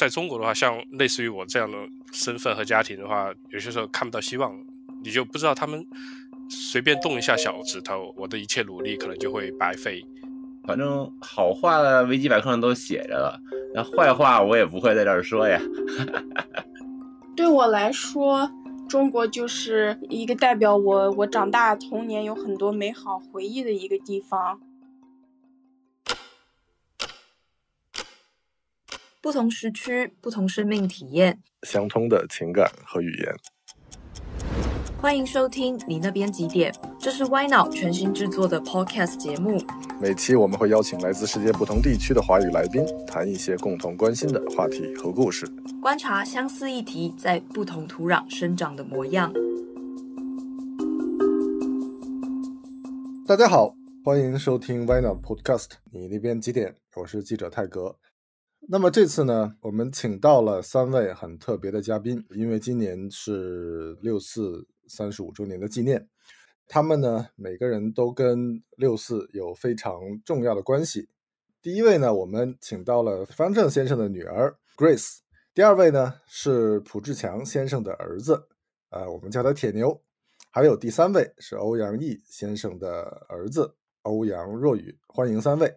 在中国的话，像类似于我这样的身份和家庭的话，有些时候看不到希望，你就不知道他们随便动一下小指头，我的一切努力可能就会白费。反正好话的维基百科上都写着了，那坏话我也不会在这儿说呀。对我来说，中国就是一个代表我我长大童年有很多美好回忆的一个地方。不同时区，不同生命体验，相通的情感和语言。欢迎收听你那边几点？这是歪脑全新制作的 Podcast 节目。每期我们会邀请来自世界不同地区的华语来宾，谈一些共同关心的话题和故事。观察相似议题在不同土壤生长的模样。大家好，欢迎收听歪脑 Podcast。你那边几点？我是记者泰格。那么这次呢，我们请到了三位很特别的嘉宾，因为今年是六四三十五周年的纪念，他们呢每个人都跟六四有非常重要的关系。第一位呢，我们请到了方正先生的女儿 Grace；第二位呢是蒲志强先生的儿子，呃，我们叫他铁牛；还有第三位是欧阳毅先生的儿子欧阳若雨，欢迎三位。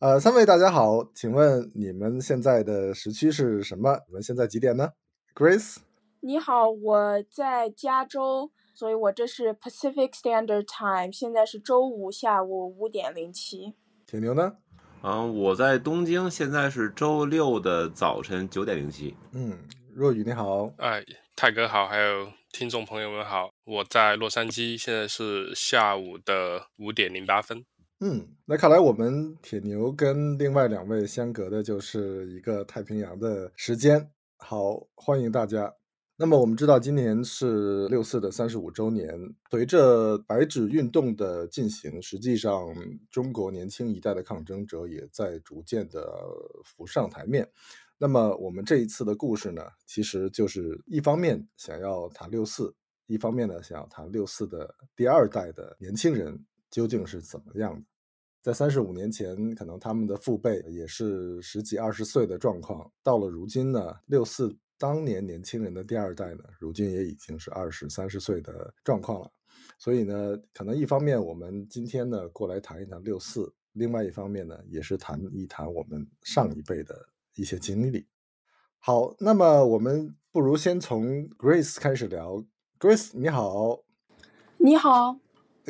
呃，三位大家好，请问你们现在的时区是什么？你们现在几点呢？Grace，你好，我在加州，所以我这是 Pacific Standard Time，现在是周五下午五点零七。挺牛呢？嗯，我在东京，现在是周六的早晨九点零七。嗯，若雨你好，哎，泰哥好，还有听众朋友们好，我在洛杉矶，现在是下午的五点零八分。嗯，那看来我们铁牛跟另外两位相隔的就是一个太平洋的时间。好，欢迎大家。那么我们知道，今年是六四的三十五周年。随着白纸运动的进行，实际上中国年轻一代的抗争者也在逐渐的浮上台面。那么我们这一次的故事呢，其实就是一方面想要谈六四，一方面呢想要谈六四的第二代的年轻人。究竟是怎么样的？在三十五年前，可能他们的父辈也是十几二十岁的状况；到了如今呢，六四当年年轻人的第二代呢，如今也已经是二十三十岁的状况了。所以呢，可能一方面我们今天呢过来谈一谈六四，另外一方面呢，也是谈一谈我们上一辈的一些经历。好，那么我们不如先从 Grace 开始聊。Grace，你好。你好。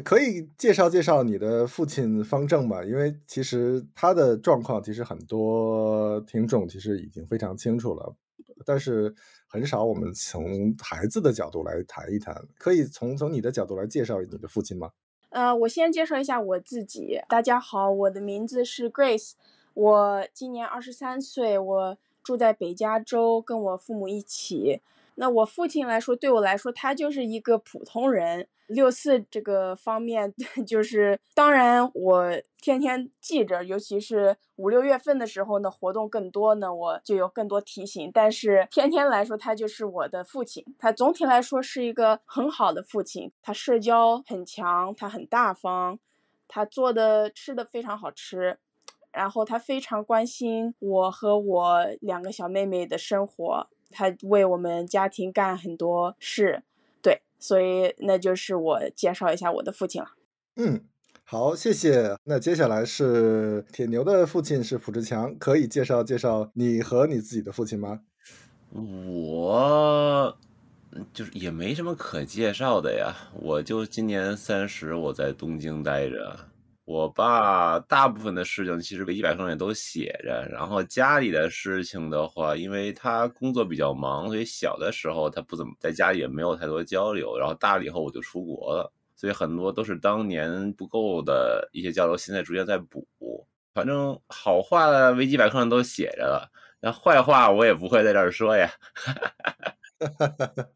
可以介绍介绍你的父亲方正吗？因为其实他的状况，其实很多听众其实已经非常清楚了，但是很少我们从孩子的角度来谈一谈。可以从从你的角度来介绍你的父亲吗？呃，我先介绍一下我自己。大家好，我的名字是 Grace，我今年二十三岁，我住在北加州，跟我父母一起。那我父亲来说，对我来说，他就是一个普通人。六四这个方面，就是当然我天天记着，尤其是五六月份的时候呢，活动更多呢，我就有更多提醒。但是天天来说，他就是我的父亲。他总体来说是一个很好的父亲。他社交很强，他很大方，他做的吃的非常好吃，然后他非常关心我和我两个小妹妹的生活。他为我们家庭干很多事，对，所以那就是我介绍一下我的父亲了。嗯，好，谢谢。那接下来是铁牛的父亲是朴志强，可以介绍介绍你和你自己的父亲吗？我就是也没什么可介绍的呀，我就今年三十，我在东京待着。我爸大部分的事情其实维基百科上也都写着。然后家里的事情的话，因为他工作比较忙，所以小的时候他不怎么在家里，也没有太多交流。然后大了以后我就出国了，所以很多都是当年不够的一些交流，现在逐渐在补。反正好话维基百科上都写着了，那坏话我也不会在这儿说呀。哈哈哈哈哈。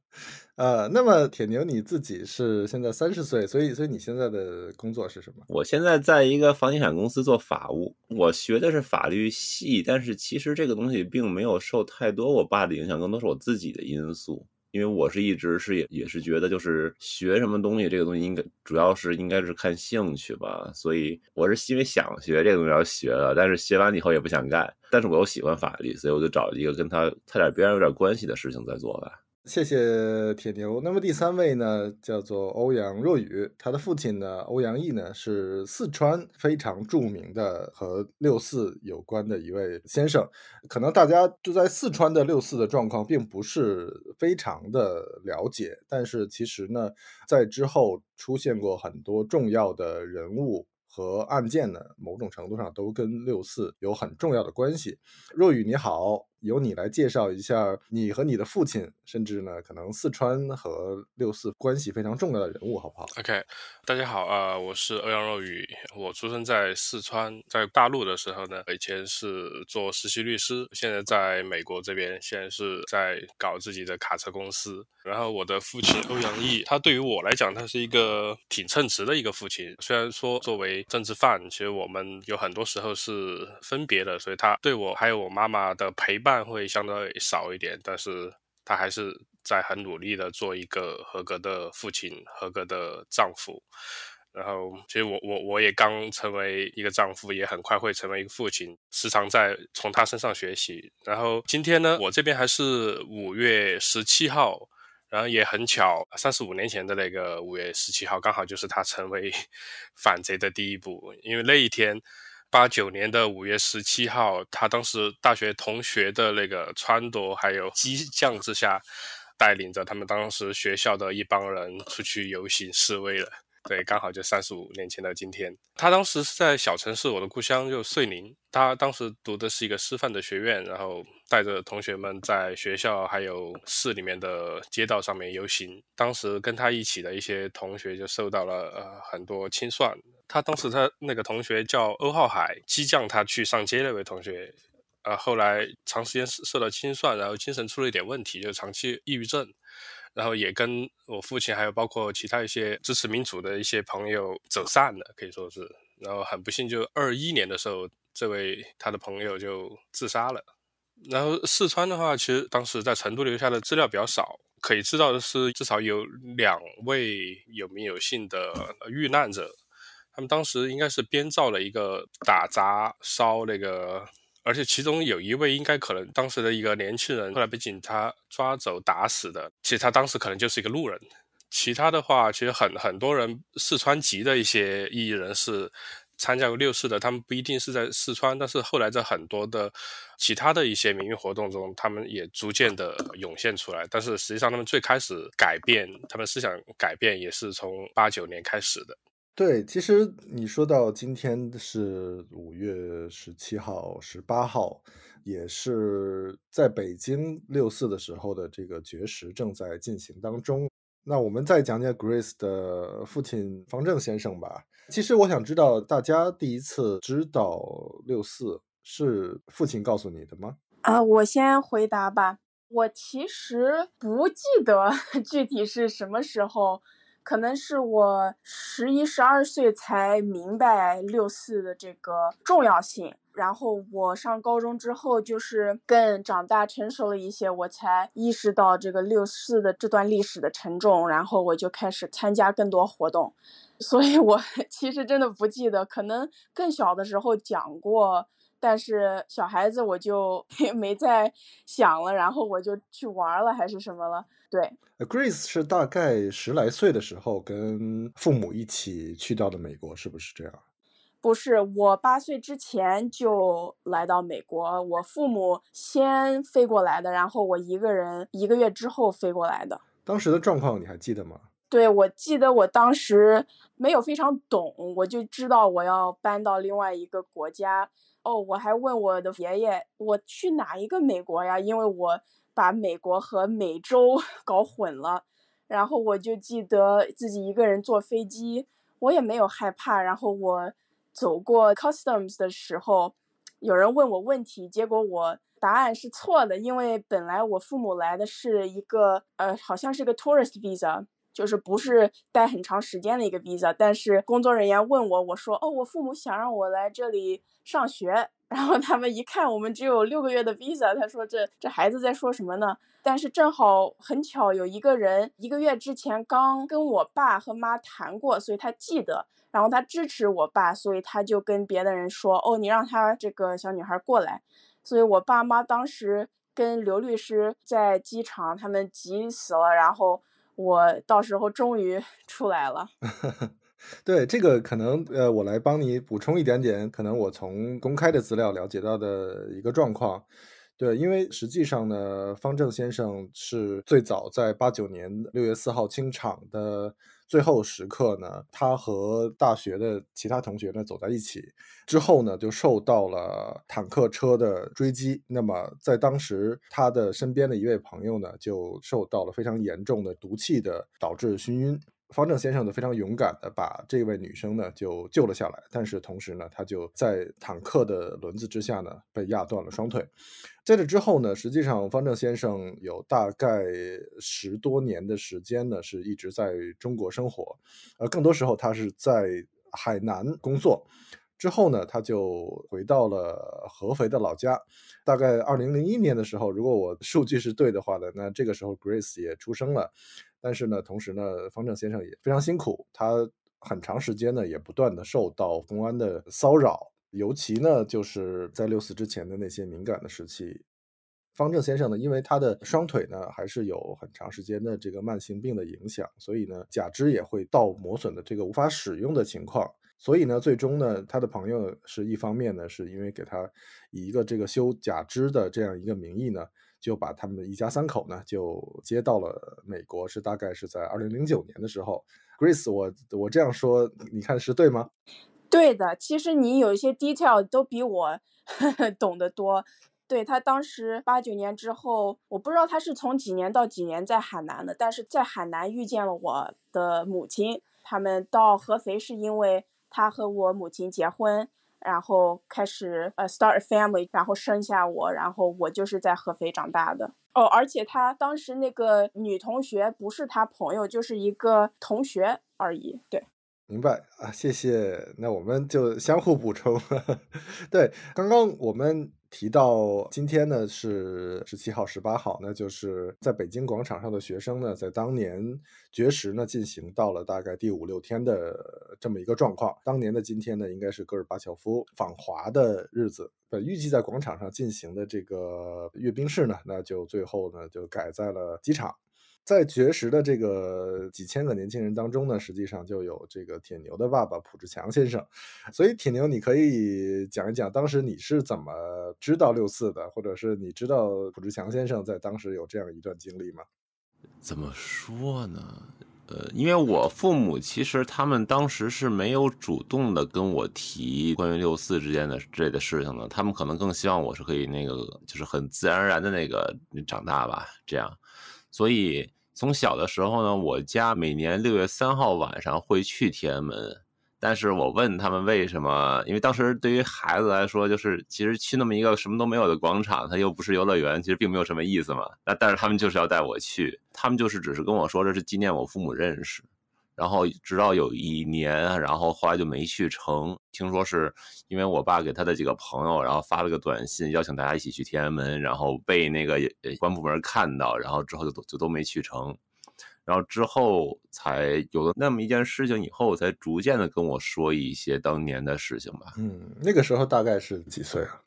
呃，那么铁牛你自己是现在三十岁，所以所以你现在的工作是什么？我现在在一个房地产公司做法务，我学的是法律系，但是其实这个东西并没有受太多我爸的影响，更多是我自己的因素。因为我是一直是也也是觉得就是学什么东西这个东西应该主要是应该是看兴趣吧，所以我是因为想学这个东西要学的，但是学完以后也不想干，但是我又喜欢法律，所以我就找一个跟他差点边上有点关系的事情在做吧。谢谢铁牛。那么第三位呢，叫做欧阳若雨。他的父亲呢，欧阳毅呢，是四川非常著名的和六四有关的一位先生。可能大家就在四川的六四的状况并不是非常的了解，但是其实呢，在之后出现过很多重要的人物和案件呢，某种程度上都跟六四有很重要的关系。若雨，你好。由你来介绍一下你和你的父亲，甚至呢可能四川和六四关系非常重要的人物，好不好？OK，大家好啊，我是欧阳若雨，我出生在四川，在大陆的时候呢，以前是做实习律师，现在在美国这边，现在是在搞自己的卡车公司。然后我的父亲欧阳毅，他对于我来讲，他是一个挺称职的一个父亲。虽然说作为政治犯，其实我们有很多时候是分别的，所以他对我还有我妈妈的陪伴。会相对少一点，但是他还是在很努力的做一个合格的父亲、合格的丈夫。然后，其实我我我也刚成为一个丈夫，也很快会成为一个父亲，时常在从他身上学习。然后今天呢，我这边还是五月十七号，然后也很巧，三十五年前的那个五月十七号，刚好就是他成为 反贼的第一步，因为那一天。八九年的五月十七号，他当时大学同学的那个撺掇还有激将之下，带领着他们当时学校的一帮人出去游行示威了。对，刚好就三十五年前的今天。他当时是在小城市，我的故乡就遂宁。他当时读的是一个师范的学院，然后带着同学们在学校还有市里面的街道上面游行。当时跟他一起的一些同学就受到了呃很多清算。他当时，他那个同学叫欧浩海，激将他去上街那位同学，啊，后来长时间受到清算，然后精神出了一点问题，就长期抑郁症，然后也跟我父亲，还有包括其他一些支持民主的一些朋友走散了，可以说是，然后很不幸，就二一年的时候，这位他的朋友就自杀了。然后四川的话，其实当时在成都留下的资料比较少，可以知道的是，至少有两位有名有姓的遇难者。他们当时应该是编造了一个打砸烧那个，而且其中有一位应该可能当时的一个年轻人，后来被警察抓走打死的。其实他当时可能就是一个路人。其他的话，其实很很多人四川籍的一些艺人是参加过六四的，他们不一定是在四川，但是后来在很多的其他的一些民运活动中，他们也逐渐的涌现出来。但是实际上，他们最开始改变，他们思想改变也是从八九年开始的。对，其实你说到今天是五月十七号、十八号，也是在北京六四的时候的这个绝食正在进行当中。那我们再讲讲 Grace 的父亲方正先生吧。其实我想知道，大家第一次知道六四是父亲告诉你的吗？啊，我先回答吧。我其实不记得 具体是什么时候。可能是我十一、十二岁才明白六四的这个重要性，然后我上高中之后就是更长大成熟了一些，我才意识到这个六四的这段历史的沉重，然后我就开始参加更多活动，所以我 其实真的不记得，可能更小的时候讲过，但是小孩子我就 没再想了，然后我就去玩了还是什么了。对，Grace 是大概十来岁的时候跟父母一起去到的美国，是不是这样？不是，我八岁之前就来到美国，我父母先飞过来的，然后我一个人一个月之后飞过来的。当时的状况你还记得吗？对，我记得我当时没有非常懂，我就知道我要搬到另外一个国家。哦，我还问我的爷爷，我去哪一个美国呀？因为我。把美国和美洲 搞混了，然后我就记得自己一个人坐飞机，我也没有害怕。然后我走过 customs 的时候，有人问我问题，结果我答案是错的，因为本来我父母来的是一个呃，好像是个 tourist visa，就是不是待很长时间的一个 visa。但是工作人员问我，我说哦，我父母想让我来这里上学。然后他们一看，我们只有六个月的 visa，他说这这孩子在说什么呢？但是正好很巧，有一个人一个月之前刚跟我爸和妈谈过，所以他记得，然后他支持我爸，所以他就跟别的人说，哦，你让他这个小女孩过来。所以我爸妈当时跟刘律师在机场，他们急死了。然后我到时候终于出来了。对这个可能呃，我来帮你补充一点点，可能我从公开的资料了解到的一个状况。对，因为实际上呢，方正先生是最早在八九年六月四号清场的最后时刻呢，他和大学的其他同学呢走在一起，之后呢就受到了坦克车的追击。那么在当时，他的身边的一位朋友呢就受到了非常严重的毒气的导致熏晕。方正先生呢非常勇敢的把这位女生呢就救了下来，但是同时呢，他就在坦克的轮子之下呢被压断了双腿。在这之后呢，实际上方正先生有大概十多年的时间呢是一直在中国生活，呃，更多时候他是在海南工作。之后呢，他就回到了合肥的老家。大概二零零一年的时候，如果我数据是对的话呢，那这个时候 Grace 也出生了。但是呢，同时呢，方正先生也非常辛苦，他很长时间呢也不断的受到公安的骚扰，尤其呢就是在六四之前的那些敏感的时期，方正先生呢，因为他的双腿呢还是有很长时间的这个慢性病的影响，所以呢假肢也会到磨损的这个无法使用的情况，所以呢最终呢他的朋友是一方面呢是因为给他以一个这个修假肢的这样一个名义呢。就把他们一家三口呢，就接到了美国，是大概是在二零零九年的时候。Grace，我我这样说，你看是对吗？对的，其实你有一些 detail 都比我 懂得多。对他当时八九年之后，我不知道他是从几年到几年在海南的，但是在海南遇见了我的母亲。他们到合肥是因为他和我母亲结婚。然后开始呃，start a family，然后生下我，然后我就是在合肥长大的哦。而且他当时那个女同学不是他朋友，就是一个同学而已。对，明白啊，谢谢。那我们就相互补充。对，刚刚我们。提到今天呢是十七号、十八号，那就是在北京广场上的学生呢，在当年绝食呢进行到了大概第五六天的这么一个状况。当年的今天呢，应该是戈尔巴乔夫访华的日子，呃，预计在广场上进行的这个阅兵式呢，那就最后呢就改在了机场。在绝食的这个几千个年轻人当中呢，实际上就有这个铁牛的爸爸蒲志强先生。所以铁牛，你可以讲一讲当时你是怎么知道六四的，或者是你知道蒲志强先生在当时有这样一段经历吗？怎么说呢？呃，因为我父母其实他们当时是没有主动的跟我提关于六四之间的这类的事情的，他们可能更希望我是可以那个，就是很自然而然的那个长大吧，这样。所以从小的时候呢，我家每年六月三号晚上会去天安门。但是我问他们为什么，因为当时对于孩子来说，就是其实去那么一个什么都没有的广场，它又不是游乐园，其实并没有什么意思嘛。那但是他们就是要带我去，他们就是只是跟我说这是纪念我父母认识。然后直到有一年，然后后来就没去成。听说是因为我爸给他的几个朋友，然后发了个短信，邀请大家一起去天安门，然后被那个有关部门看到，然后之后就就都没去成。然后之后才有了那么一件事情，以后才逐渐的跟我说一些当年的事情吧。嗯，那个时候大概是几岁啊？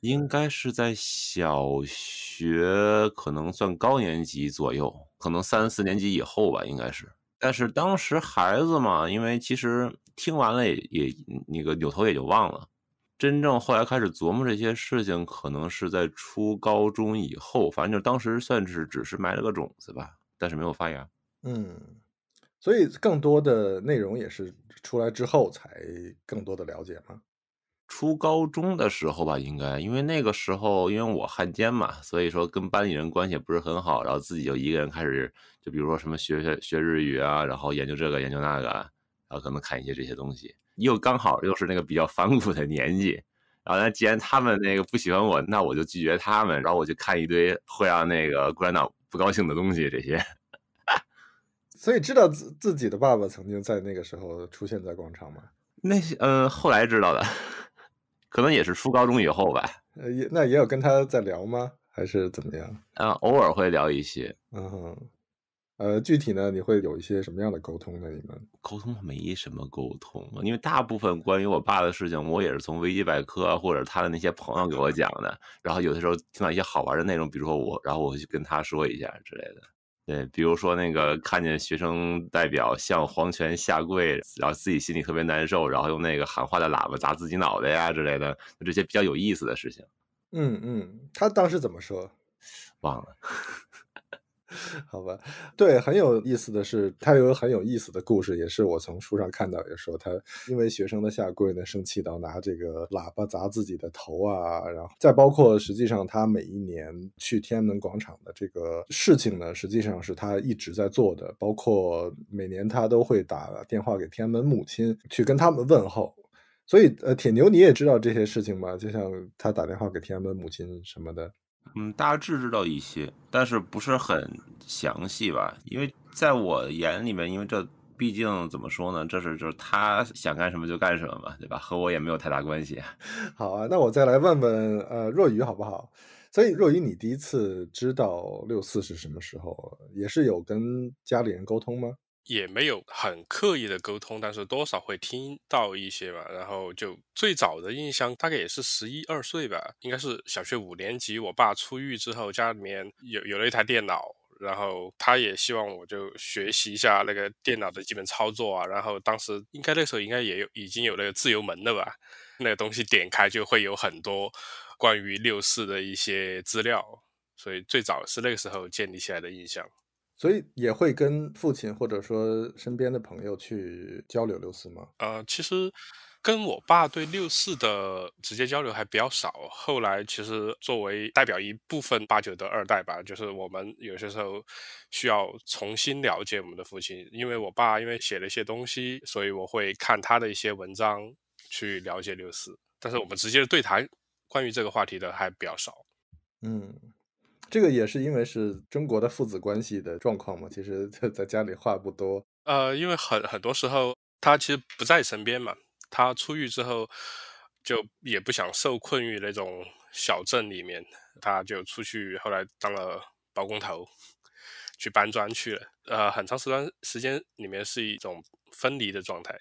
应该是在小学，可能算高年级左右，可能三四年级以后吧，应该是。但是当时孩子嘛，因为其实听完了也也那个扭头也就忘了。真正后来开始琢磨这些事情，可能是在初高中以后，反正就当时算是只是埋了个种子吧，但是没有发芽。嗯，所以更多的内容也是出来之后才更多的了解吗？初高中的时候吧，应该，因为那个时候，因为我汉奸嘛，所以说跟班里人关系不是很好，然后自己就一个人开始，就比如说什么学学学日语啊，然后研究这个研究那个，然后可能看一些这些东西，又刚好又是那个比较反骨的年纪，然后那既然他们那个不喜欢我，那我就拒绝他们，然后我就看一堆会让那个共产党不高兴的东西这些，所以知道自自己的爸爸曾经在那个时候出现在广场吗？那些呃，后来知道的。可能也是初高中以后吧，呃，也那也有跟他在聊吗？还是怎么样？啊，偶尔会聊一些，嗯，呃，具体呢，你会有一些什么样的沟通呢？你们沟通没什么沟通，因为大部分关于我爸的事情，我也是从维基百科或者他的那些朋友给我讲的。然后有的时候听到一些好玩的内容，比如说我，然后我就跟他说一下之类的。对，比如说那个看见学生代表向皇权下跪，然后自己心里特别难受，然后用那个喊话的喇叭砸自己脑袋呀之类的，这些比较有意思的事情。嗯嗯，他当时怎么说？忘了。好吧，对，很有意思的是，他有很有意思的故事，也是我从书上看到，也说他因为学生的下跪呢，生气到拿这个喇叭砸自己的头啊，然后再包括实际上他每一年去天安门广场的这个事情呢，实际上是他一直在做的，包括每年他都会打电话给天安门母亲去跟他们问候，所以呃，铁牛你也知道这些事情吗？就像他打电话给天安门母亲什么的。嗯，大致知道一些，但是不是很详细吧。因为在我眼里面，因为这毕竟怎么说呢，这是就是他想干什么就干什么嘛，对吧？和我也没有太大关系。好啊，那我再来问问呃若雨好不好？所以若雨，你第一次知道六四是什么时候，也是有跟家里人沟通吗？也没有很刻意的沟通，但是多少会听到一些吧。然后就最早的印象大概也是十一二岁吧，应该是小学五年级。我爸出狱之后，家里面有有了一台电脑，然后他也希望我就学习一下那个电脑的基本操作啊。然后当时应该那时候应该也有已经有那个自由门了吧，那个东西点开就会有很多关于六四的一些资料。所以最早是那个时候建立起来的印象。所以也会跟父亲或者说身边的朋友去交流六四吗？呃，其实跟我爸对六四的直接交流还比较少。后来其实作为代表一部分八九的二代吧，就是我们有些时候需要重新了解我们的父亲，因为我爸因为写了一些东西，所以我会看他的一些文章去了解六四。但是我们直接的对谈关于这个话题的还比较少。嗯。这个也是因为是中国的父子关系的状况嘛，其实他在家里话不多。呃，因为很很多时候他其实不在身边嘛，他出狱之后就也不想受困于那种小镇里面，他就出去后来当了包工头去搬砖去了。呃，很长时段时间里面是一种分离的状态。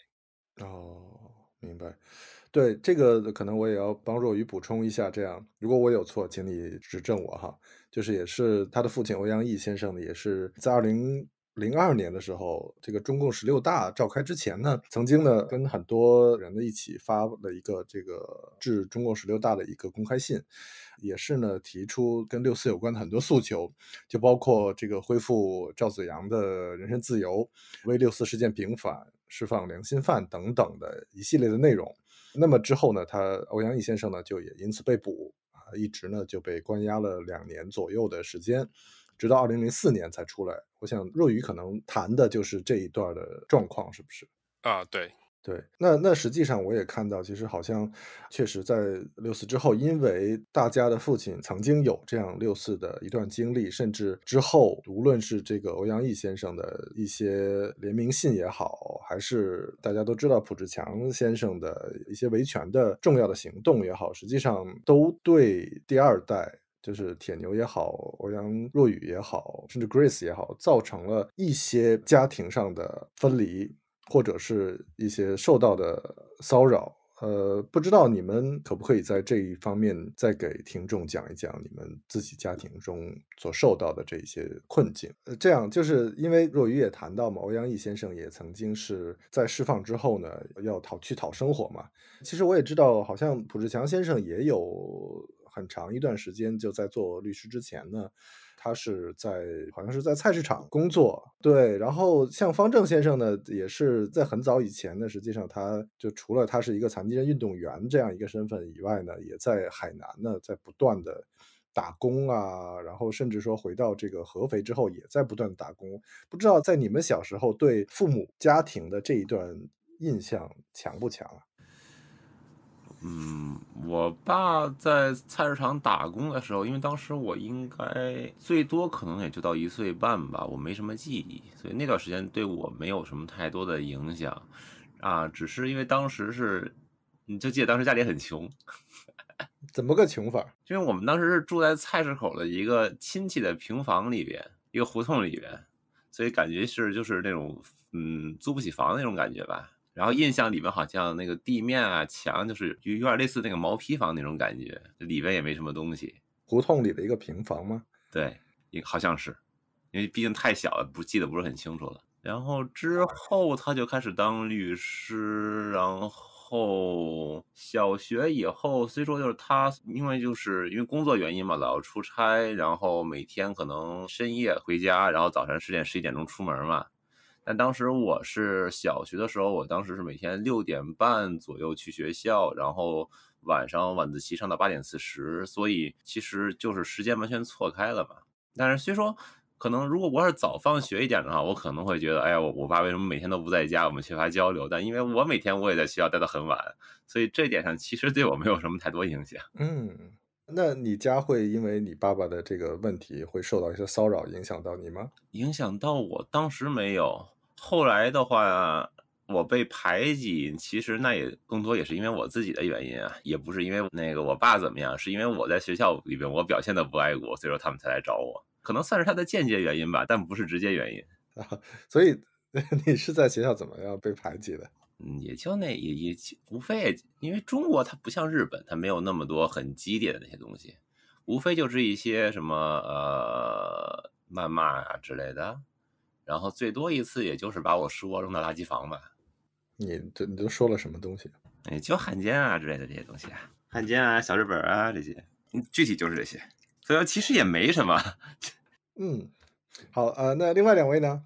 哦，明白。对这个可能我也要帮若愚补充一下，这样如果我有错，请你指正我哈。就是也是他的父亲欧阳毅先生呢，也是在二零零二年的时候，这个中共十六大召开之前呢，曾经呢跟很多人呢一起发了一个这个致中共十六大的一个公开信，也是呢提出跟六四有关的很多诉求，就包括这个恢复赵紫阳的人身自由，为六四事件平反，释放良心犯等等的一系列的内容。那么之后呢？他欧阳毅先生呢，就也因此被捕啊，一直呢就被关押了两年左右的时间，直到二零零四年才出来。我想若雨可能谈的就是这一段的状况，是不是？啊，对。对，那那实际上我也看到，其实好像确实在六四之后，因为大家的父亲曾经有这样六四的一段经历，甚至之后，无论是这个欧阳毅先生的一些联名信也好，还是大家都知道朴志强先生的一些维权的重要的行动也好，实际上都对第二代，就是铁牛也好，欧阳若雨也好，甚至 Grace 也好，造成了一些家庭上的分离。或者是一些受到的骚扰，呃，不知道你们可不可以在这一方面再给听众讲一讲你们自己家庭中所受到的这些困境。呃，这样就是因为若愚也谈到嘛，欧阳毅先生也曾经是在释放之后呢，要讨去讨生活嘛。其实我也知道，好像朴志强先生也有很长一段时间就在做律师之前呢。他是在，好像是在菜市场工作，对。然后像方正先生呢，也是在很早以前呢，实际上他就除了他是一个残疾人运动员这样一个身份以外呢，也在海南呢，在不断的打工啊，然后甚至说回到这个合肥之后，也在不断打工。不知道在你们小时候对父母家庭的这一段印象强不强啊？嗯，我爸在菜市场打工的时候，因为当时我应该最多可能也就到一岁半吧，我没什么记忆，所以那段时间对我没有什么太多的影响，啊，只是因为当时是，你就记得当时家里很穷，怎么个穷法？因为我们当时是住在菜市口的一个亲戚的平房里边，一个胡同里边，所以感觉是就是那种嗯，租不起房的那种感觉吧。然后印象里面好像那个地面啊墙就是有有点类似那个毛坯房那种感觉，里面也没什么东西。胡同里的一个平房吗？对，好像是，因为毕竟太小了，不记得不是很清楚了。然后之后他就开始当律师，然后小学以后，虽说就是他因为就是因为工作原因嘛，老出差，然后每天可能深夜回家，然后早晨十点十一点钟出门嘛。但当时我是小学的时候，我当时是每天六点半左右去学校，然后晚上晚自习上到八点四十，所以其实就是时间完全错开了嘛。但是虽说可能如果我要是早放学一点的话，我可能会觉得，哎呀，我我爸为什么每天都不在家，我们缺乏交流？但因为我每天我也在学校待到很晚，所以这点上其实对我没有什么太多影响。嗯，那你家会因为你爸爸的这个问题会受到一些骚扰影响到你吗？影响到我当时没有。后来的话，我被排挤，其实那也更多也是因为我自己的原因啊，也不是因为那个我爸怎么样，是因为我在学校里边我表现的不爱国，所以说他们才来找我，可能算是他的间接原因吧，但不是直接原因啊。所以 你是在学校怎么样被排挤的？嗯，也就那也也无非因为中国它不像日本，它没有那么多很激烈的那些东西，无非就是一些什么呃谩骂啊之类的。然后最多一次也就是把我书包扔到垃圾房吧。你都你都说了什么东西？哎，就汉奸啊之类的这些东西啊，汉奸啊、小日本啊这些，具体就是这些。所以说其实也没什么。嗯，好，呃，那另外两位呢？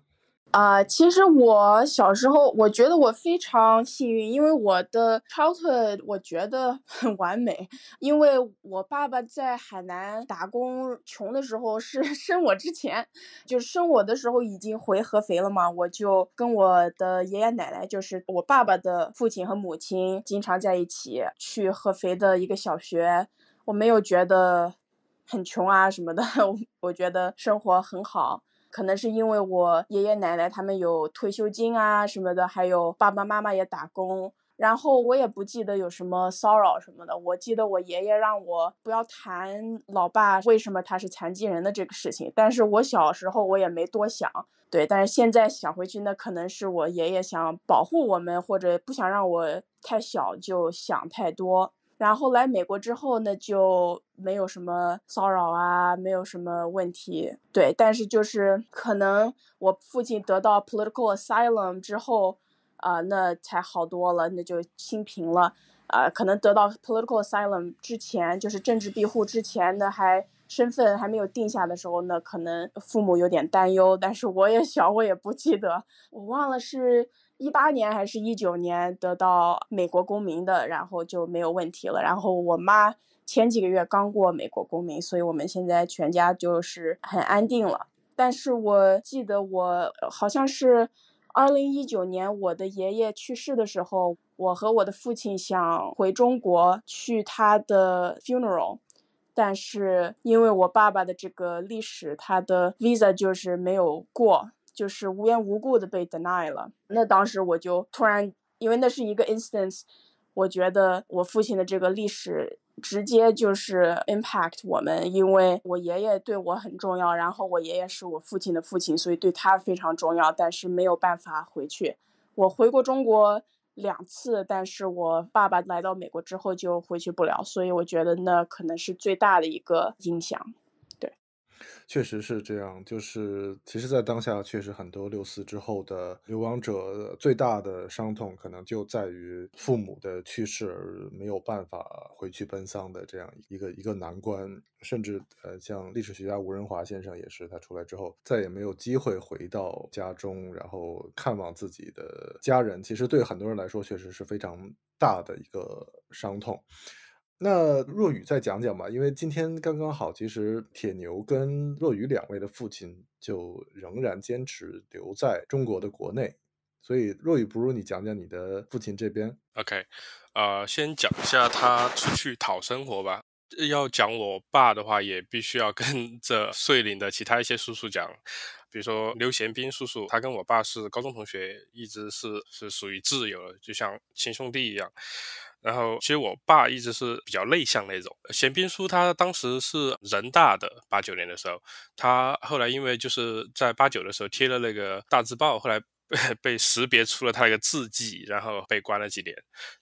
啊，其实我小时候，我觉得我非常幸运，因为我的超特我觉得很完美。因为我爸爸在海南打工，穷的时候是 生我之前，就是生我的时候已经回合肥了嘛，我就跟我的爷爷奶奶，就是我爸爸的父亲和母亲，经常在一起去合肥的一个小学，我没有觉得很穷啊什么的，我觉得生活很好。可能是因为我爷爷奶奶他们有退休金啊什么的，还有爸爸妈妈也打工，然后我也不记得有什么骚扰什么的。我记得我爷爷让我不要谈老爸为什么他是残疾人的这个事情，但是我小时候我也没多想，对，但是现在想回去，那可能是我爷爷想保护我们，或者不想让我太小就想太多。然后来美国之后呢，就没有什么骚扰啊，没有什么问题。对，但是就是可能我父亲得到 political asylum 之后，啊，那才好多了，那就清贫了。啊，可能得到 political asylum 之前，就是政治庇护之前，呢，还身份还没有定下的时候，呢，可能父母有点担忧。但是我也小，我也不记得，我忘了是。一八年还是一九年得到美国公民的，然后就没有问题了。然后我妈前几个月刚过美国公民，所以我们现在全家就是很安定了。但是我记得，我好像是二零一九年我的爷爷去世的时候，我和我的父亲想回中国去他的 funeral，但是因为我爸爸的这个历史，他的 visa 就是没有过。就是无缘无故的被 deny 了，那当时我就突然，因为那是一个 instance，我觉得我父亲的这个历史直接就是 impact 我们，因为我爷爷对我很重要，然后我爷爷是我父亲的父亲，所以对他非常重要，但是没有办法回去。我回过中国两次，但是我爸爸来到美国之后就回去不了，所以我觉得那可能是最大的一个影响。确实是这样，就是其实，在当下，确实很多六四之后的流亡者最大的伤痛，可能就在于父母的去世，而没有办法回去奔丧的这样一个一个难关。甚至，呃，像历史学家吴仁华先生也是，他出来之后再也没有机会回到家中，然后看望自己的家人。其实，对很多人来说，确实是非常大的一个伤痛。那若雨再讲讲吧，因为今天刚刚好，其实铁牛跟若雨两位的父亲就仍然坚持留在中国的国内，所以若雨不如你讲讲你的父亲这边。OK，呃，先讲一下他出去讨生活吧。要讲我爸的话，也必须要跟着遂宁的其他一些叔叔讲，比如说刘贤斌叔叔，他跟我爸是高中同学，一直是是属于挚友了，就像亲兄弟一样。然后其实我爸一直是比较内向那种，贤斌叔他当时是人大的，八九年的时候，他后来因为就是在八九的时候贴了那个大字报，后来。被识别出了他一个字迹，然后被关了几年。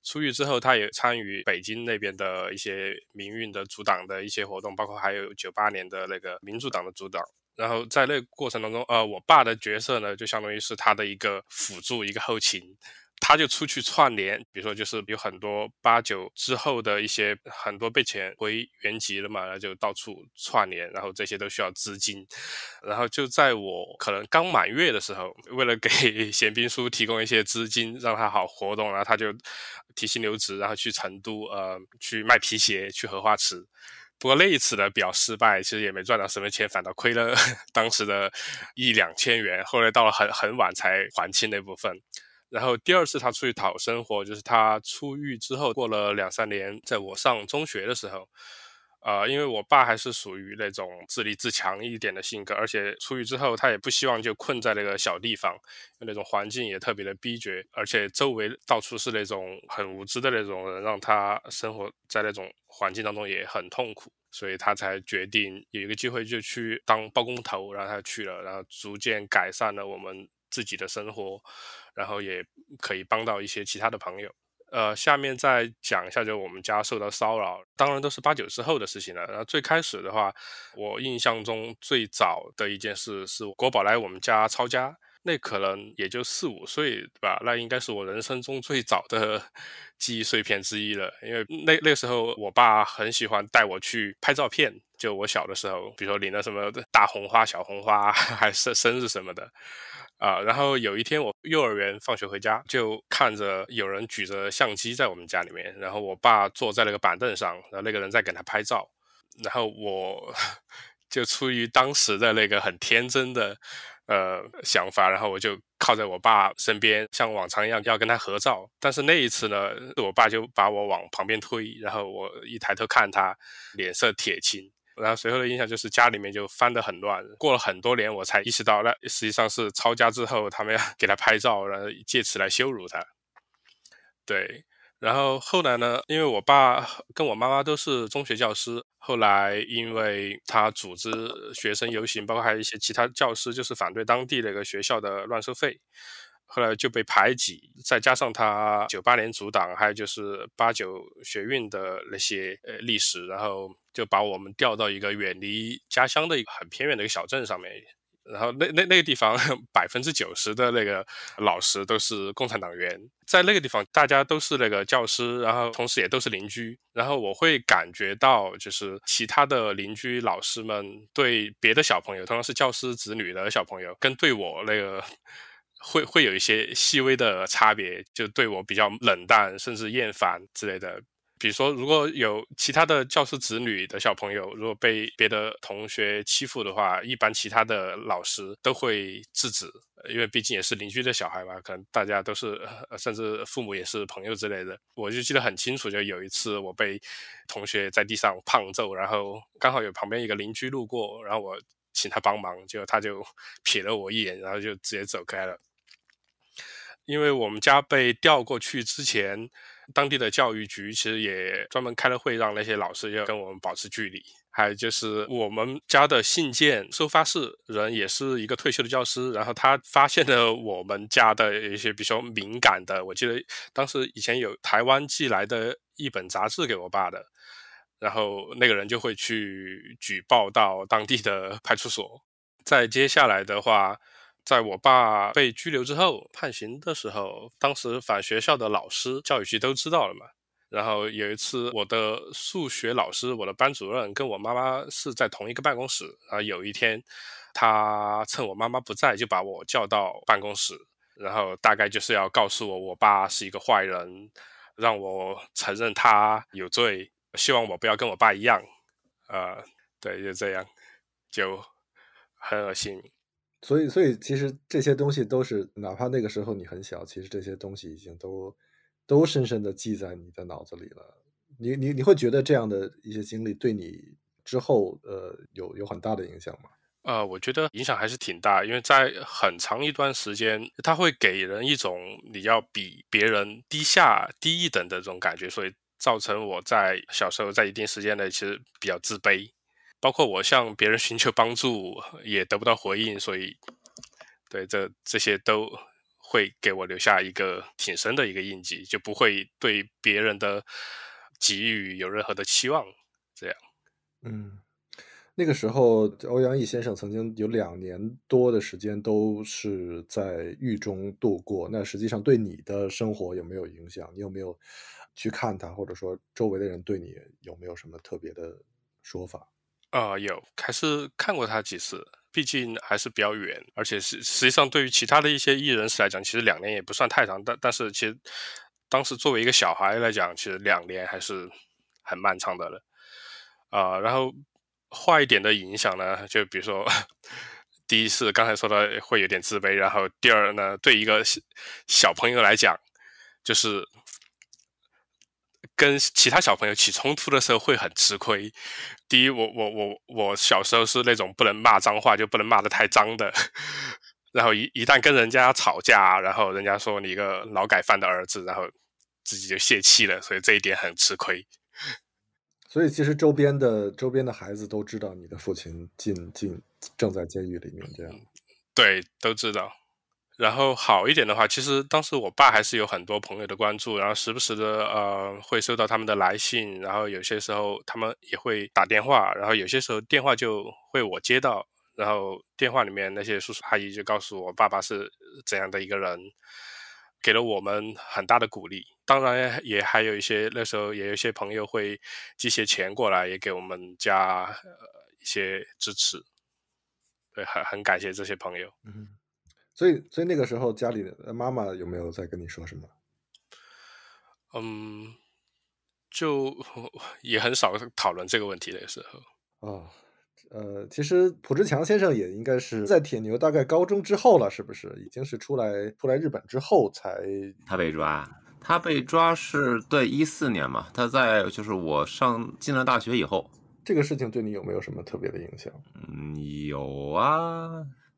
出狱之后，他也参与北京那边的一些民运的主党的一些活动，包括还有九八年的那个民主党的主党。然后在那过程当中，呃，我爸的角色呢，就相当于是他的一个辅助，一个后勤。他就出去串联，比如说就是有很多八九之后的一些很多被遣回原籍了嘛，然后就到处串联，然后这些都需要资金，然后就在我可能刚满月的时候，为了给贤斌叔提供一些资金，让他好活动，然后他就提薪留职，然后去成都，呃，去卖皮鞋，去荷花池。不过那一次的比较失败，其实也没赚到什么钱，反倒亏了 当时的一两千元，后来到了很很晚才还清那部分。然后第二次他出去讨生活，就是他出狱之后过了两三年，在我上中学的时候，啊，因为我爸还是属于那种自立自强一点的性格，而且出狱之后他也不希望就困在那个小地方，那种环境也特别的逼绝，而且周围到处是那种很无知的那种人，让他生活在那种环境当中也很痛苦，所以他才决定有一个机会就去当包工头，然后他去了，然后逐渐改善了我们。自己的生活，然后也可以帮到一些其他的朋友。呃，下面再讲一下，就我们家受到骚扰，当然都是八九之后的事情了。那最开始的话，我印象中最早的一件事是国宝来我们家抄家，那可能也就四五岁，对吧？那应该是我人生中最早的 记忆碎片之一了。因为那那时候，我爸很喜欢带我去拍照片，就我小的时候，比如说领了什么大红花、小红花，还是生日什么的。啊，然后有一天我幼儿园放学回家，就看着有人举着相机在我们家里面，然后我爸坐在那个板凳上，然后那个人在给他拍照，然后我 就出于当时的那个很天真的呃想法，然后我就靠在我爸身边，像往常一样要跟他合照，但是那一次呢，我爸就把我往旁边推，然后我一抬头看他脸色铁青。然后随后的印象就是家里面就翻得很乱，过了很多年我才意识到，那实际上是抄家之后，他们要 给他拍照，然后借此来羞辱他。对，然后后来呢，因为我爸跟我妈妈都是中学教师，后来因为他组织学生游行，包括还有一些其他教师，就是反对当地那个学校的乱收费。后来就被排挤，再加上他九八年阻党，还有就是八九学运的那些呃历史，然后就把我们调到一个远离家乡的一个很偏远的一个小镇上面。然后那那那个地方 百分之九十的那个老师都是共产党员，在那个地方大家都是那个教师，然后同时也都是邻居。然后我会感觉到，就是其他的邻居老师们对别的小朋友，同样是教师子女的小朋友，跟对我那个。会会有一些细微的差别，就对我比较冷淡，甚至厌烦之类的。比如说，如果有其他的教师子女的小朋友，如果被别的同学欺负的话，一般其他的老师都会制止，因为毕竟也是邻居的小孩嘛，可能大家都是，甚至父母也是朋友之类的。我就记得很清楚，就有一次我被同学在地上胖揍，然后刚好有旁边一个邻居路过，然后我请他帮忙，就他就瞥了我一眼，然后就直接走开了。因为我们家被调过去之前，当地的教育局其实也专门开了会让那些老师要跟我们保持距离。还有就是我们家的信件收发室人也是一个退休的教师，然后他发现了我们家的一些比较敏感的，我记得当时以前有台湾寄来的一本杂志给我爸的，然后那个人就会去举报到当地的派出所。在接下来的话。在我爸被拘留之后判刑的时候，当时反学校的老师、教育局都知道了嘛。然后有一次，我的数学老师，我的班主任跟我妈妈是在同一个办公室啊。有一天，他趁我妈妈不在，就把我叫到办公室，然后大概就是要告诉我，我爸是一个坏人，让我承认他有罪，希望我不要跟我爸一样。呃，对，就这样，就很恶心。所以，所以其实这些东西都是，哪怕那个时候你很小，其实这些东西已经都都深深地记在你的脑子里了。你你你会觉得这样的一些经历对你之后呃有有很大的影响吗？呃，我觉得影响还是挺大，因为在很长一段时间，他会给人一种你要比别人低下低一等的这种感觉，所以造成我在小时候在一定时间内其实比较自卑。包括我向别人寻求帮助也得不到回应，所以对这这些都会给我留下一个挺深的一个印记，就不会对别人的给予有任何的期望。这样，嗯，那个时候欧阳毅先生曾经有两年多的时间都是在狱中度过，那实际上对你的生活有没有影响？你有没有去看他，或者说周围的人对你有没有什么特别的说法？啊，有还是看过他几次，毕竟还是比较远，而且实实际上对于其他的一些艺人是来讲，其实两年也不算太长，但但是其实当时作为一个小孩来讲，其实两年还是很漫长的了。啊，然后坏一点的影响呢，就比如说，第一是刚才说的会有点自卑，然后第二呢，对一个小朋友来讲，就是。跟其他小朋友起冲突的时候会很吃亏。第一，我我我我小时候是那种不能骂脏话，就不能骂得太脏的。然后一一旦跟人家吵架，然后人家说你个劳改犯的儿子，然后自己就泄气了，所以这一点很吃亏。所以其实周边的周边的孩子都知道你的父亲进进正在监狱里面这样。对，都知道。然后好一点的话，其实当时我爸还是有很多朋友的关注，然后时不时的呃会收到他们的来信，然后有些时候他们也会打电话，然后有些时候电话就会我接到，然后电话里面那些叔叔阿姨就告诉我爸爸是怎样的一个人，给了我们很大的鼓励。当然也还有一些那时候也有一些朋友会寄些钱过来，也给我们家呃一些支持，对，很很感谢这些朋友。嗯。所以，所以那个时候，家里的妈妈有没有在跟你说什么？嗯，就 也很少讨论这个问题的时候啊。呃，其实蒲志强先生也应该是在铁牛大概高中之后了，是不是？已经是出来出来日本之后才他被抓，他被抓是对一四年嘛？他在就是我上进了大学以后，这个事情对你有没有什么特别的影响？嗯，有啊，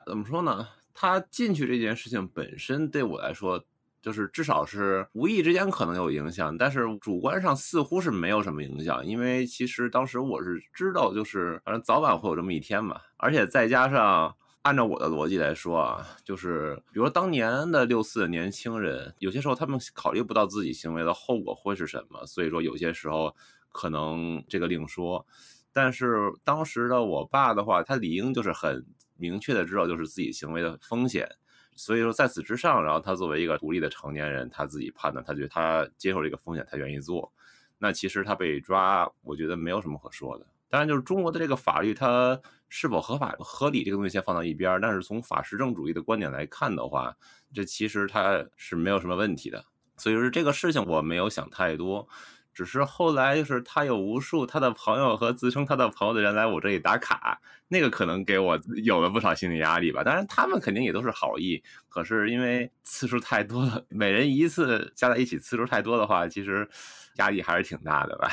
怎么说呢？他进去这件事情本身对我来说，就是至少是无意之间可能有影响，但是主观上似乎是没有什么影响，因为其实当时我是知道，就是反正早晚会有这么一天嘛。而且再加上按照我的逻辑来说啊，就是比如说当年的六四的年轻人，有些时候他们考虑不到自己行为的后果会是什么，所以说有些时候可能这个另说。但是当时的我爸的话，他理应就是很。明确的知道就是自己行为的风险，所以说在此之上，然后他作为一个独立的成年人，他自己判断，他觉得他接受这个风险，他愿意做。那其实他被抓，我觉得没有什么可说的。当然，就是中国的这个法律，它是否合法合理这个东西先放到一边但是从法实证主义的观点来看的话，这其实它是没有什么问题的。所以说这个事情我没有想太多。只是后来，就是他有无数他的朋友和自称他的朋友的人来我这里打卡，那个可能给我有了不少心理压力吧。当然，他们肯定也都是好意，可是因为次数太多了，每人一次加在一起次数太多的话，其实压力还是挺大的吧。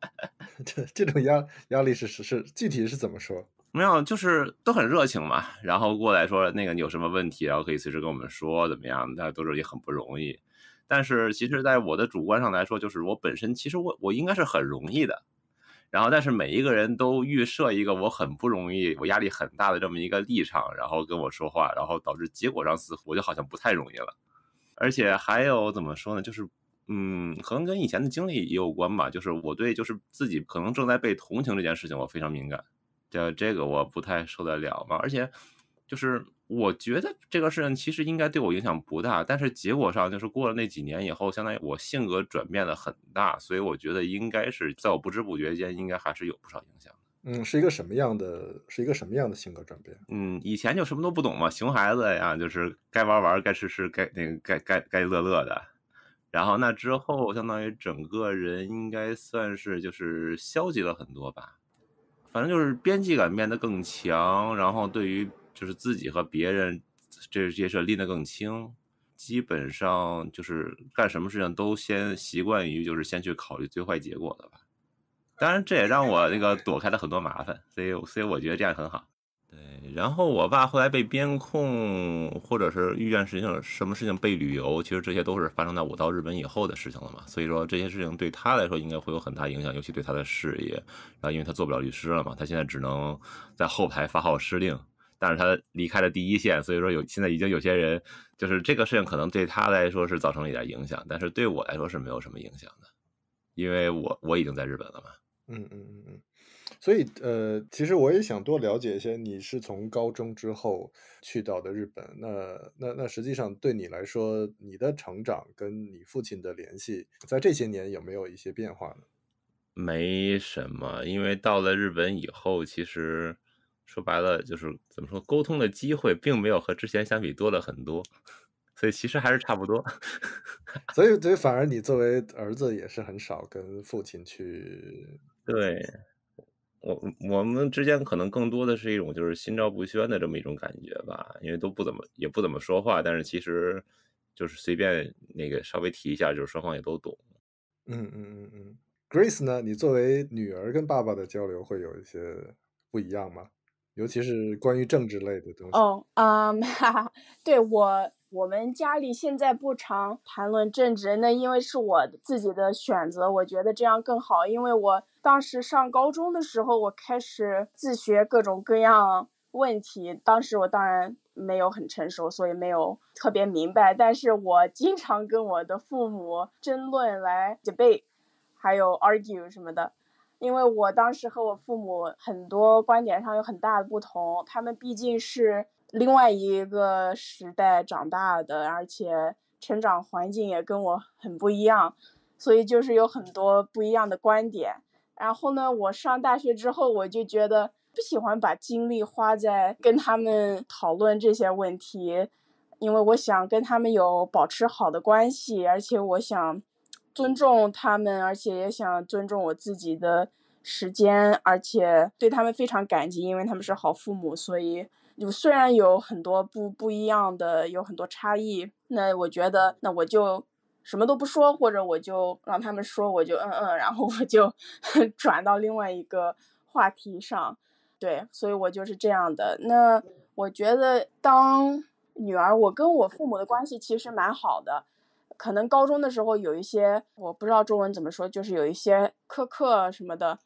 这这种压压力是是是，具体是怎么说？没有，就是都很热情嘛，然后过来说那个你有什么问题，然后可以随时跟我们说怎么样，那都是也很不容易。但是，其实，在我的主观上来说，就是我本身，其实我我应该是很容易的。然后，但是每一个人都预设一个我很不容易、我压力很大的这么一个立场，然后跟我说话，然后导致结果上似乎我就好像不太容易了。而且还有怎么说呢？就是，嗯，可能跟以前的经历也有关吧。就是我对就是自己可能正在被同情这件事情，我非常敏感，这这个我不太受得了嘛。而且，就是。我觉得这个事情其实应该对我影响不大，但是结果上就是过了那几年以后，相当于我性格转变的很大，所以我觉得应该是在我不知不觉间，应该还是有不少影响嗯，是一个什么样的？是一个什么样的性格转变？嗯，以前就什么都不懂嘛，熊孩子呀，就是该玩玩，该吃吃，该那个该该该乐乐的。然后那之后，相当于整个人应该算是就是消极了很多吧，反正就是边际感变得更强，然后对于。就是自己和别人，这些事拎得更清，基本上就是干什么事情都先习惯于就是先去考虑最坏结果的吧。当然，这也让我那个躲开了很多麻烦，所以所以我觉得这样很好。对，然后我爸后来被编控，或者是遇见事情什么事情被旅游，其实这些都是发生在我到日本以后的事情了嘛。所以说这些事情对他来说应该会有很大影响，尤其对他的事业。然后因为他做不了律师了嘛，他现在只能在后排发号施令。但是他离开了第一线，所以说有现在已经有些人，就是这个事情可能对他来说是造成了一点影响，但是对我来说是没有什么影响的，因为我我已经在日本了嘛。嗯嗯嗯嗯，所以呃，其实我也想多了解一些，你是从高中之后去到的日本，那那那实际上对你来说，你的成长跟你父亲的联系，在这些年有没有一些变化呢？没什么，因为到了日本以后，其实。说白了就是怎么说，沟通的机会并没有和之前相比多了很多，所以其实还是差不多。所以所以，反而你作为儿子也是很少跟父亲去。对，我我们之间可能更多的是一种就是心照不宣的这么一种感觉吧，因为都不怎么也不怎么说话，但是其实就是随便那个稍微提一下，就是双方也都懂。嗯嗯嗯嗯，Grace 呢，你作为女儿跟爸爸的交流会有一些不一样吗？尤其是关于政治类的东西。哦，啊，对我，我们家里现在不常谈论政治，那因为是我自己的选择，我觉得这样更好。因为我当时上高中的时候，我开始自学各种各样问题，当时我当然没有很成熟，所以没有特别明白。但是我经常跟我的父母争论来解 e 还有 argue 什么的。因为我当时和我父母很多观点上有很大的不同，他们毕竟是另外一个时代长大的，而且成长环境也跟我很不一样，所以就是有很多不一样的观点。然后呢，我上大学之后，我就觉得不喜欢把精力花在跟他们讨论这些问题，因为我想跟他们有保持好的关系，而且我想。尊重他们，而且也想尊重我自己的时间，而且对他们非常感激，因为他们是好父母。所以，就虽然有很多不不一样的，有很多差异，那我觉得，那我就什么都不说，或者我就让他们说，我就嗯嗯，然后我就 转到另外一个话题上。对，所以我就是这样的。那我觉得当女儿，我跟我父母的关系其实蛮好的。可能高中的时候有一些，我不知道中文怎么说，就是有一些苛刻什么的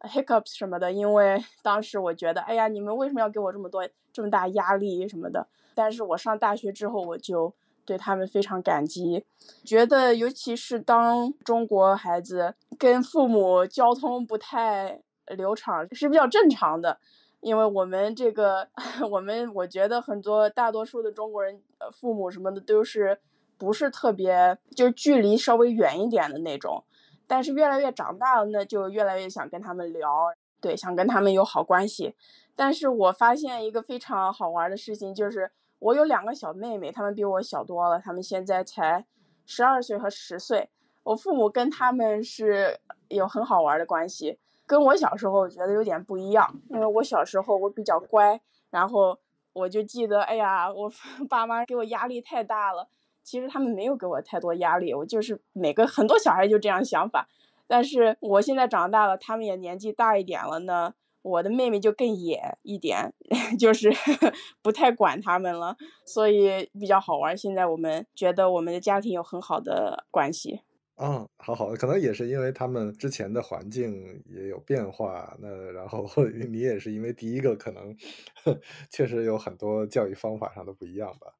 ，hiccups 什么的。因为 当时我觉得，哎呀，你们为什么要给我这么多这么大压力什么的？但是我上大学之后，我就对他们非常感激，觉得尤其是当中国孩子跟父母交通不太流畅是比较正常的，因为我们这个，我们我觉得很多大多数的中国人父母什么的都是。不是特别，就是距离稍微远一点的那种，但是越来越长大了，那就越来越想跟他们聊，对，想跟他们有好关系。但是我发现一个非常好玩的事情，就是我有两个小妹妹，她们比我小多了，她们现在才十二岁和十岁。我父母跟他们是有很好玩的关系，跟我小时候我觉得有点不一样，因为我小时候我比较乖，然后我就记得，哎呀，我 爸妈给我压力太大了。其实他们没有给我太多压力，我就是每个很多小孩就这样想法，但是我现在长大了，他们也年纪大一点了呢，我的妹妹就更野一点，就是 不太管他们了，所以比较好玩。现在我们觉得我们的家庭有很好的关系。嗯，好好的，可能也是因为他们之前的环境也有变化，那然后你也是因为第一个可能 确实有很多教育方法上的不一样吧。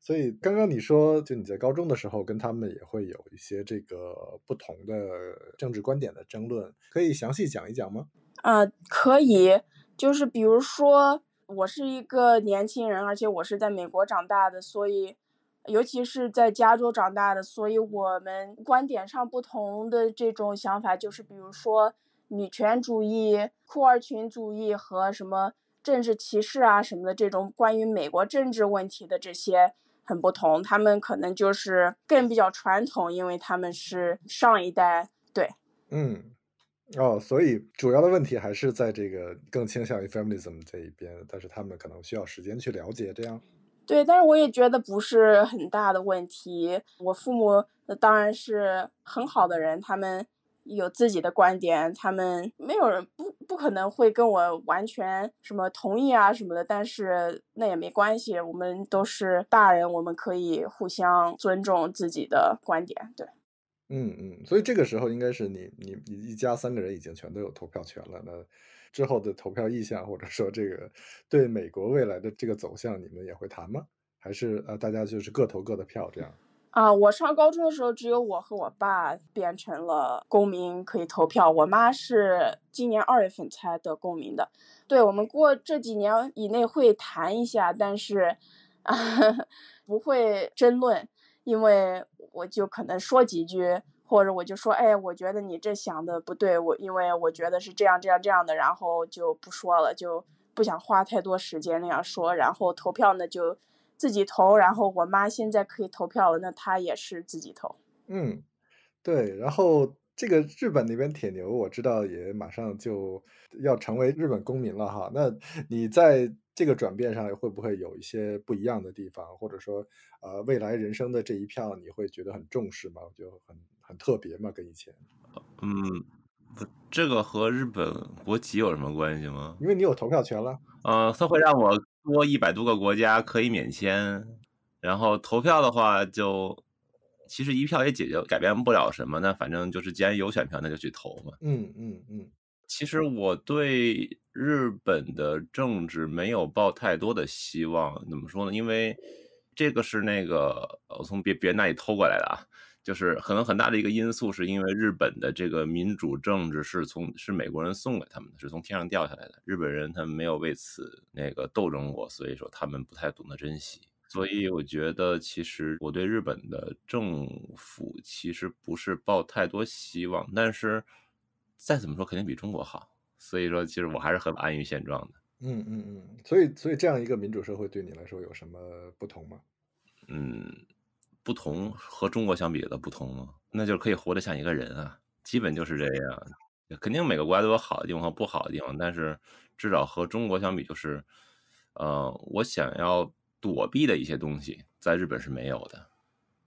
所以刚刚你说，就你在高中的时候跟他们也会有一些这个不同的政治观点的争论，可以详细讲一讲吗？啊，可以。就是比如说，我是一个年轻人，而且我是在美国长大的，所以尤其是在加州长大的，所以我们观点上不同的这种想法，就是比如说女权主义、酷儿群主义和什么政治歧视啊什么的这种关于美国政治问题的这些。很不同，他们可能就是更比较传统，因为他们是上一代对，嗯，哦，所以主要的问题还是在这个更倾向于 familism 这一边，但是他们可能需要时间去了解这样。对，但是我也觉得不是很大的问题。我父母当然是很好的人，他们。有自己的观点，他们没有人不不可能会跟我完全什么同意啊什么的，但是那也没关系，我们都是大人，我们可以互相尊重自己的观点，对。嗯嗯，所以这个时候应该是你你你一家三个人已经全都有投票权了，那之后的投票意向或者说这个对美国未来的这个走向，你们也会谈吗？还是呃大家就是各投各的票这样？啊，我上高中的时候，只有我和我爸变成了公民可以投票，我妈是今年二月份才得公民的。对我们过这几年以内会谈一下，但是啊，不会争论，因为我就可能说几句，或者我就说，哎，我觉得你这想的不对，我因为我觉得是这样这样这样的，然后就不说了，就不想花太多时间那样说，然后投票呢就。自己投，然后我妈现在可以投票了，那她也是自己投。嗯，对，然后这个日本那边铁牛，我知道也马上就要成为日本公民了哈。那你在这个转变上会不会有一些不一样的地方，或者说，呃，未来人生的这一票你会觉得很重视吗？就很很特别吗？跟以前？嗯，这个和日本国籍有什么关系吗？因为你有投票权了。呃，他会让我。多一百多个国家可以免签，然后投票的话就，其实一票也解决改变不了什么，那反正就是既然有选票，那就去投嘛。嗯嗯嗯，其实我对日本的政治没有抱太多的希望，怎么说呢？因为这个是那个我从别别人那里偷过来的啊。就是可能很大的一个因素，是因为日本的这个民主政治是从是美国人送给他们的，是从天上掉下来的。日本人他们没有为此那个斗争过，所以说他们不太懂得珍惜。所以我觉得，其实我对日本的政府其实不是抱太多希望。但是再怎么说，肯定比中国好。所以说，其实我还是很安于现状的。嗯嗯嗯，所以所以这样一个民主社会对你来说有什么不同吗？嗯。不同和中国相比的不同吗？那就可以活得像一个人啊，基本就是这样。肯定每个国家都有好的地方和不好的地方，但是至少和中国相比，就是，呃，我想要躲避的一些东西，在日本是没有的。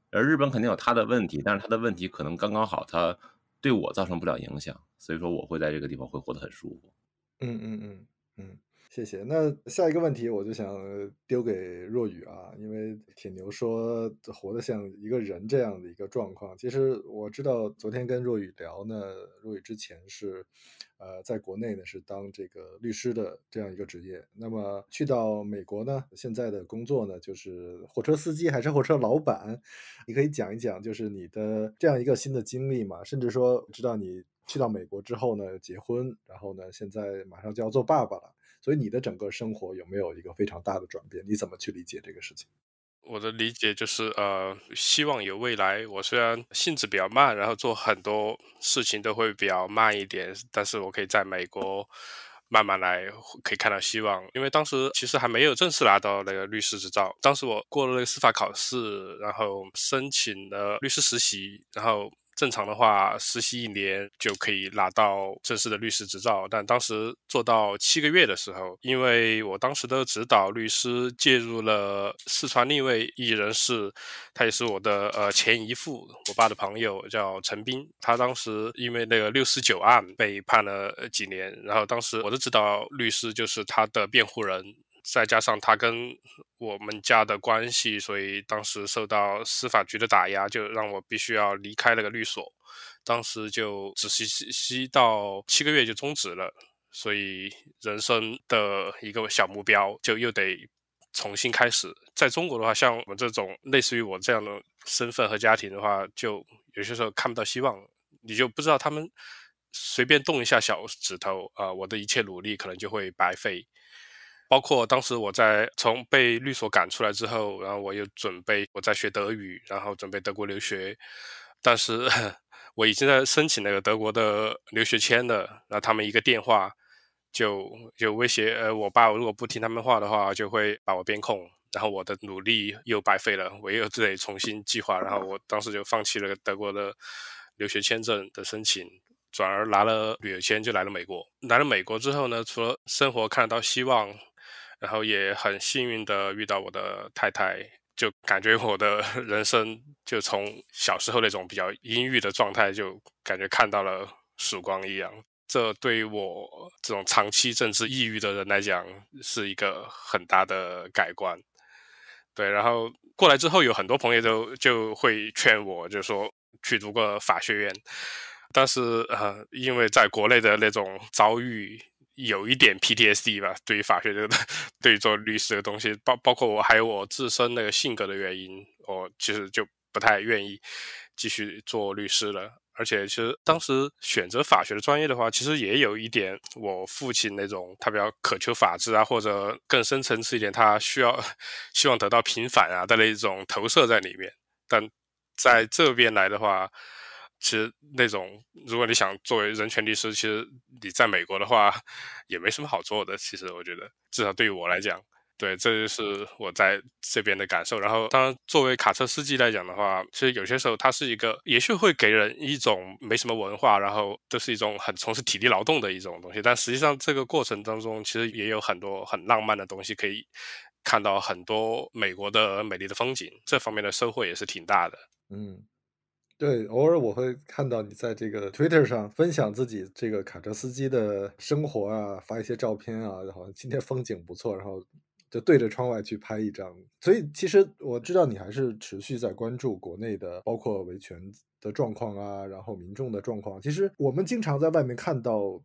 而日本肯定有他的问题，但是他的问题可能刚刚好，他对我造成不了影响，所以说我会在这个地方会活得很舒服。嗯嗯嗯嗯。谢谢。那下一个问题，我就想丢给若雨啊，因为铁牛说活得像一个人这样的一个状况。其实我知道，昨天跟若雨聊呢，若雨之前是，呃，在国内呢是当这个律师的这样一个职业。那么去到美国呢，现在的工作呢就是火车司机还是火车老板？你可以讲一讲，就是你的这样一个新的经历嘛。甚至说，知道你去到美国之后呢，结婚，然后呢，现在马上就要做爸爸了。所以你的整个生活有没有一个非常大的转变？你怎么去理解这个事情？我的理解就是，呃，希望有未来。我虽然性子比较慢，然后做很多事情都会比较慢一点，但是我可以在美国慢慢来，可以看到希望。因为当时其实还没有正式拿到那个律师执照，当时我过了那个司法考试，然后申请了律师实习，然后。正常的话，实习一年就可以拿到正式的律师执照。但当时做到七个月的时候，因为我当时的指导律师介入了四川另一位艺人，是他也是我的呃前姨父，我爸的朋友叫陈斌，他当时因为那个六十九案被判了几年，然后当时我的指导律师就是他的辩护人。再加上他跟我们家的关系，所以当时受到司法局的打压，就让我必须要离开那个律所。当时就只吸吸到七个月就终止了，所以人生的一个小目标就又得重新开始。在中国的话，像我们这种类似于我这样的身份和家庭的话，就有些时候看不到希望，你就不知道他们随便动一下小指头啊，我的一切努力可能就会白费。包括当时我在从被律所赶出来之后，然后我又准备我在学德语，然后准备德国留学，但是 我已经在申请那个德国的留学签了，然后他们一个电话就就威胁呃我爸，如果不听他们话的话，就会把我边控，然后我的努力又白费了，我又得重新计划，然后我当时就放弃了德国的留学签证的申请，转而拿了旅游签就来了美国。来了美国之后呢，除了生活看得到希望。然后也很幸运的遇到我的太太，就感觉我的 人生就从小时候那种比较阴郁的状态，就感觉看到了曙光一样。这对我这种长期政治抑郁的人来讲，是一个很大的改观。对，然后过来之后，有很多朋友都就会劝我，就说去读个法学院。但是，呃，因为在国内的那种遭遇。有一点 PTSD 吧，对于法学这个，对于做律师这个东西，包包括我还有我自身那个性格的原因，我其实就不太愿意继续做律师了。而且其实当时选择法学的专业的话，其实也有一点我父亲那种他比较渴求法治啊，或者更深层次一点，他需要希望得到平反啊的那种投射在里面。但在这边来的话，其实那种，如果你想作为人权律师，其实你在美国的话也没什么好做的。其实我觉得，至少对于我来讲，对，这就是我在这边的感受。然后，当然，作为卡车司机来讲的话，其实有些时候它是一个，也许会给人一种没什么文化，然后都是一种很从事体力劳动的一种东西。但实际上，这个过程当中其实也有很多很浪漫的东西，可以看到很多美国的美丽的风景，这方面的收获也是挺大的。嗯。对，偶尔我会看到你在这个 Twitter 上分享自己这个卡车司机的生活啊，发一些照片啊，好像今天风景不错，然后就对着窗外去拍一张。所以其实我知道你还是持续在关注国内的，包括维权的状况啊，然后民众的状况。其实我们经常在外面看到。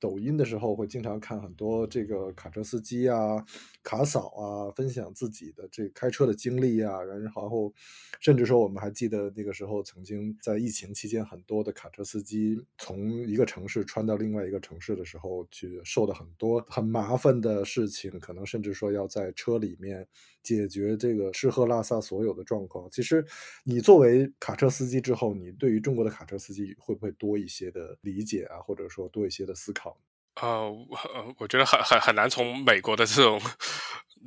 抖音的时候会经常看很多这个卡车司机啊、卡嫂啊分享自己的这开车的经历啊，然后甚至说我们还记得那个时候曾经在疫情期间，很多的卡车司机从一个城市穿到另外一个城市的时候，去受了很多很麻烦的事情，可能甚至说要在车里面解决这个吃喝拉撒所有的状况。其实你作为卡车司机之后，你对于中国的卡车司机会不会多一些的理解啊，或者说多一些的思考？呃，我我觉得很很很难从美国的这种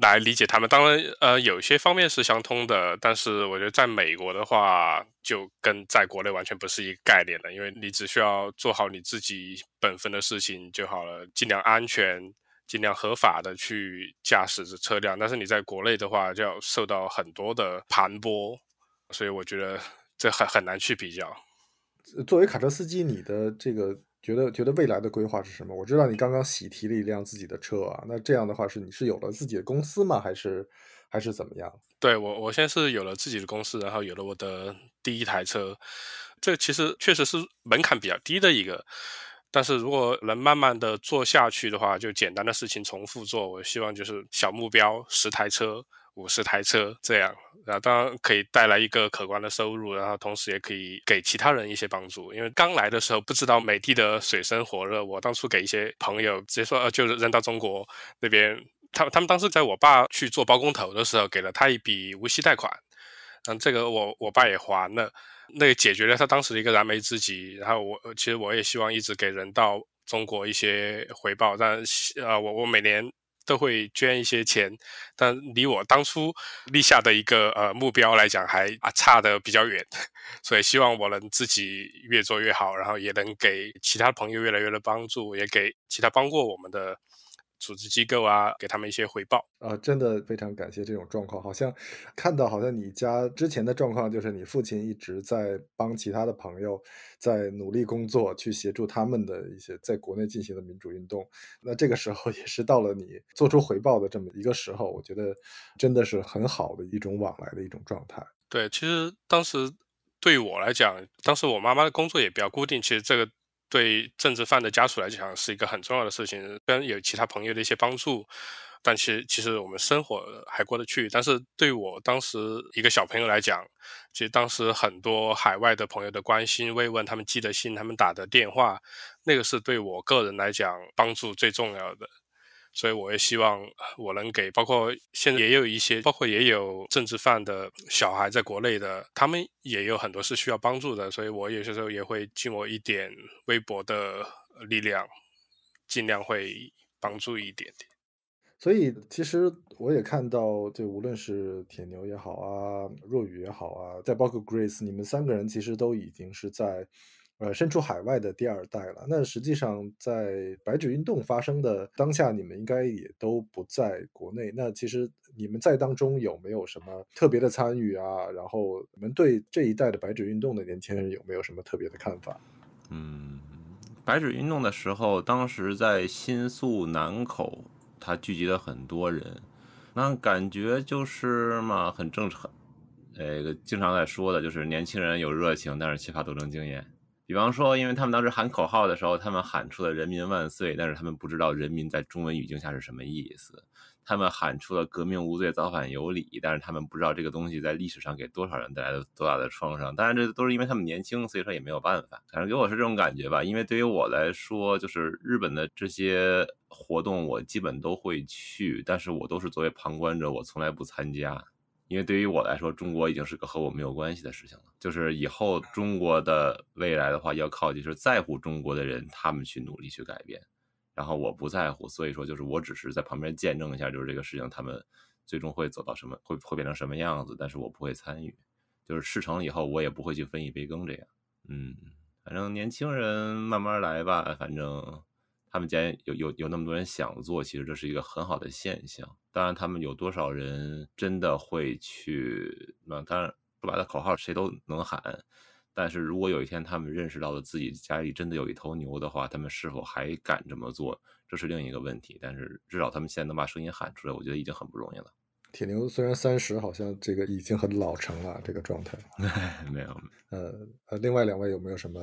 来理解他们。当然，呃，有些方面是相通的，但是我觉得在美国的话，就跟在国内完全不是一个概念了。因为你只需要做好你自己本分的事情就好了，尽量安全、尽量合法的去驾驶着车辆。但是你在国内的话，就要受到很多的盘剥，所以我觉得这很很难去比较。作为卡车司机，你的这个。觉得觉得未来的规划是什么？我知道你刚刚喜提了一辆自己的车啊，那这样的话是你是有了自己的公司吗？还是还是怎么样？对我我现在是有了自己的公司，然后有了我的第一台车，这其实确实是门槛比较低的一个，但是如果能慢慢的做下去的话，就简单的事情重复做，我希望就是小目标十台车。五十台车这样，然后当然可以带来一个可观的收入，然后同时也可以给其他人一些帮助。因为刚来的时候不知道美的的水深火热，我当初给一些朋友直接说，呃，就是扔到中国那边。他他们当时在我爸去做包工头的时候，给了他一笔无息贷款。嗯，这个我我爸也还了，那解决了他当时的一个燃眉之急。然后我其实我也希望一直给人到中国一些回报，但呃，我我每年。都会捐一些钱，但离我当初立下的一个呃目标来讲，还啊差的比较远，所以希望我能自己越做越好，然后也能给其他朋友越来越的帮助，也给其他帮过我们的。组织机构啊，给他们一些回报啊，真的非常感谢这种状况。好像看到，好像你家之前的状况就是你父亲一直在帮其他的朋友在努力工作，去协助他们的一些在国内进行的民主运动。那这个时候也是到了你做出回报的这么一个时候，我觉得真的是很好的一种往来的一种状态。对，其实当时对于我来讲，当时我妈妈的工作也比较固定，其实这个。对政治犯的家属来讲，是一个很重要的事情。虽然有其他朋友的一些帮助，但其实其实我们生活还过得去。但是对我当时一个小朋友来讲，其实当时很多海外的朋友的关心慰问，他们寄的信，他们打的电话，那个是对我个人来讲帮助最重要的。所以我也希望我能给，包括现在也有一些，包括也有政治犯的小孩在国内的，他们也有很多是需要帮助的，所以我有些时候也会尽我一点微薄的力量，尽量会帮助一点点。所以其实我也看到，就无论是铁牛也好啊，若雨也好啊，再包括 Grace，你们三个人其实都已经是在。呃，身处海外的第二代了。那实际上，在白纸运动发生的当下，你们应该也都不在国内。那其实你们在当中有没有什么特别的参与啊？然后你们对这一代的白纸运动的年轻人有没有什么特别的看法？嗯，白纸运动的时候，当时在新宿南口，它聚集了很多人。那感觉就是嘛，很正常。呃，经常在说的就是年轻人有热情，但是缺乏斗争经验。比方说，因为他们当时喊口号的时候，他们喊出了“人民万岁”，但是他们不知道“人民”在中文语境下是什么意思。他们喊出了“革命无罪，造反有理”，但是他们不知道这个东西在历史上给多少人带来了多大的创伤。当然，这都是因为他们年轻，所以说也没有办法。反正给我是这种感觉吧。因为对于我来说，就是日本的这些活动，我基本都会去，但是我都是作为旁观者，我从来不参加。因为对于我来说，中国已经是个和我没有关系的事情了。就是以后中国的未来的话，要靠就是在乎中国的人，他们去努力去改变。然后我不在乎，所以说就是我只是在旁边见证一下，就是这个事情他们最终会走到什么，会会变成什么样子。但是我不会参与，就是事成以后我也不会去分一杯羹。这样，嗯，反正年轻人慢慢来吧。反正他们既然有有有那么多人想做，其实这是一个很好的现象。当然，他们有多少人真的会去？那当然，不把他口号谁都能喊。但是如果有一天他们认识到了自己家里真的有一头牛的话，他们是否还敢这么做？这是另一个问题。但是至少他们现在能把声音喊出来，我觉得已经很不容易了。铁牛虽然三十，好像这个已经很老成了，这个状态。没有，呃呃，另外两位有没有什么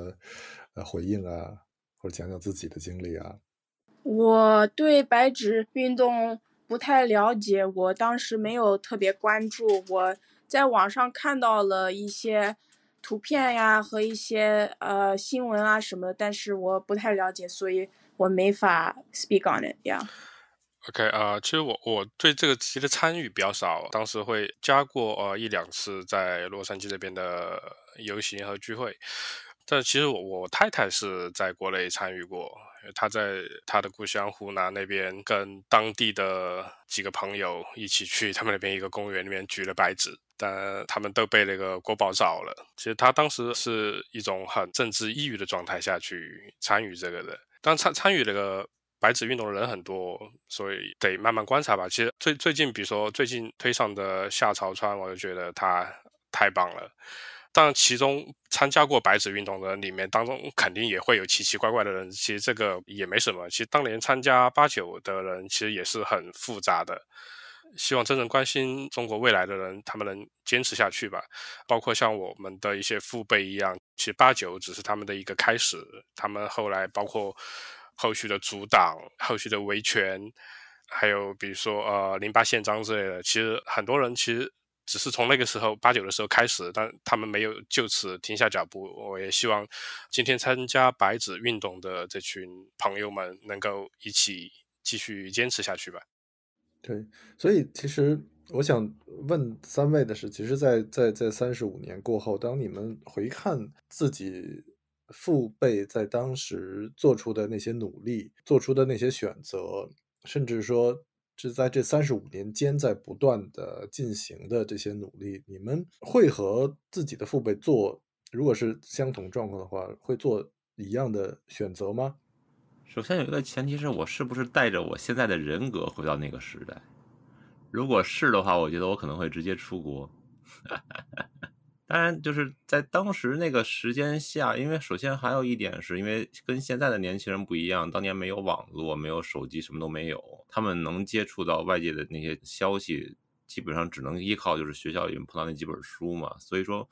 呃回应啊，或者讲讲自己的经历啊？我对白纸运动。不太了解，我当时没有特别关注。我在网上看到了一些图片呀和一些呃新闻啊什么，但是我不太了解，所以我没法 speak on it 呀。OK 啊，其实我我对这个题的参与比较少，当时会加过呃一两次在洛杉矶这边的游行和聚会，但其实我我太太是在国内参与过。他在他的故乡湖南那边，跟当地的几个朋友一起去他们那边一个公园里面举了白纸，但他们都被那个国宝找了。其实他当时是一种很政治抑郁的状态下去参与这个的。但参参与那个白纸运动的人很多，所以得慢慢观察吧。其实最最近，比如说最近推上的夏朝川，我就觉得他太棒了。但其中参加过白纸运动的里面当中，肯定也会有奇奇怪怪的人。其实这个也没什么。其实当年参加八九的人，其实也是很复杂的。希望真正关心中国未来的人，他们能坚持下去吧。包括像我们的一些父辈一样，其实八九只是他们的一个开始。他们后来包括后续的阻挡、后续的维权，还有比如说呃零八宪章之类的，其实很多人其实。只是从那个时候八九的时候开始，但他们没有就此停下脚步。我也希望今天参加白纸运动的这群朋友们能够一起继续坚持下去吧。对，所以其实我想问三位的是，其实，在在在三十五年过后，当你们回看自己父辈在当时做出的那些努力、做出的那些选择，甚至说。是在这三十五年间在不断的进行的这些努力，你们会和自己的父辈做，如果是相同状况的话，会做一样的选择吗？首先有一个前提是我是不是带着我现在的人格回到那个时代？如果是的话，我觉得我可能会直接出国。当然，就是在当时那个时间下，因为首先还有一点是因为跟现在的年轻人不一样，当年没有网络，没有手机，什么都没有，他们能接触到外界的那些消息，基本上只能依靠就是学校里面碰到那几本书嘛。所以说，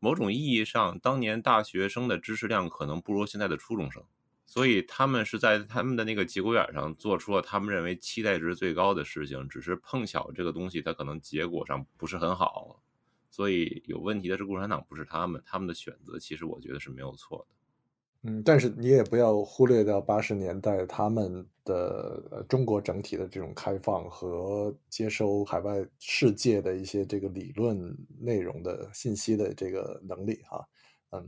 某种意义上，当年大学生的知识量可能不如现在的初中生，所以他们是在他们的那个节骨眼上做出了他们认为期待值最高的事情，只是碰巧这个东西它可能结果上不是很好。所以有问题的是共产党，不是他们。他们的选择其实我觉得是没有错的。嗯，但是你也不要忽略掉八十年代他们的中国整体的这种开放和接收海外世界的一些这个理论内容的信息的这个能力哈。嗯，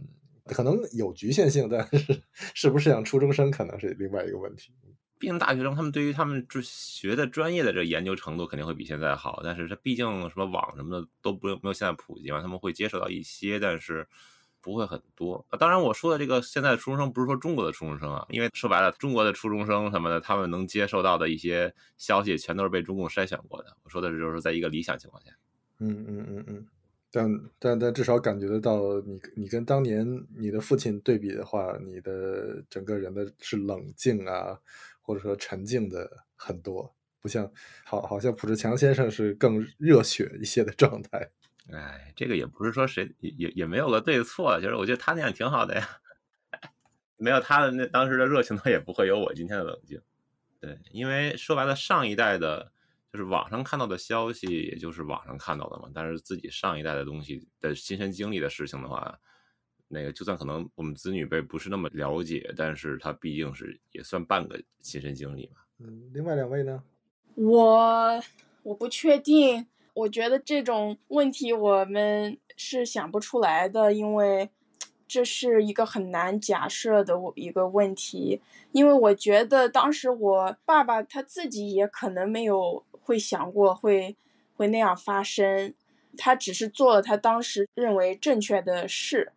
可能有局限性，但是 是不是像初中生，可能是另外一个问题。毕竟大学生他们对于他们就学的专业的这个研究程度肯定会比现在好，但是他毕竟什么网什么的都不没有现在普及嘛，他们会接受到一些，但是不会很多。当然我说的这个现在初中生不是说中国的初中生啊，因为说白了中国的初中生什么的，他们能接受到的一些消息全都是被中共筛选过的。我说的是就是在一个理想情况下。嗯嗯嗯嗯，但但但至少感觉得到，你你跟当年你的父亲对比的话，你的整个人的是冷静啊。或者说沉静的很多，不像好，好像朴志强先生是更热血一些的状态。哎，这个也不是说谁也也也没有个对错，就是我觉得他那样挺好的呀。没有他的那当时的热情，他也不会有我今天的冷静。对，因为说白了，上一代的，就是网上看到的消息，也就是网上看到的嘛。但是自己上一代的东西的亲身经历的事情的话。那个，就算可能我们子女辈不是那么了解，但是他毕竟是也算半个亲身经历嘛。嗯，另外两位呢？我我不确定，我觉得这种问题我们是想不出来的，因为这是一个很难假设的一个问题。因为我觉得当时我爸爸他自己也可能没有会想过会会那样发生，他只是做了他当时认为正确的事。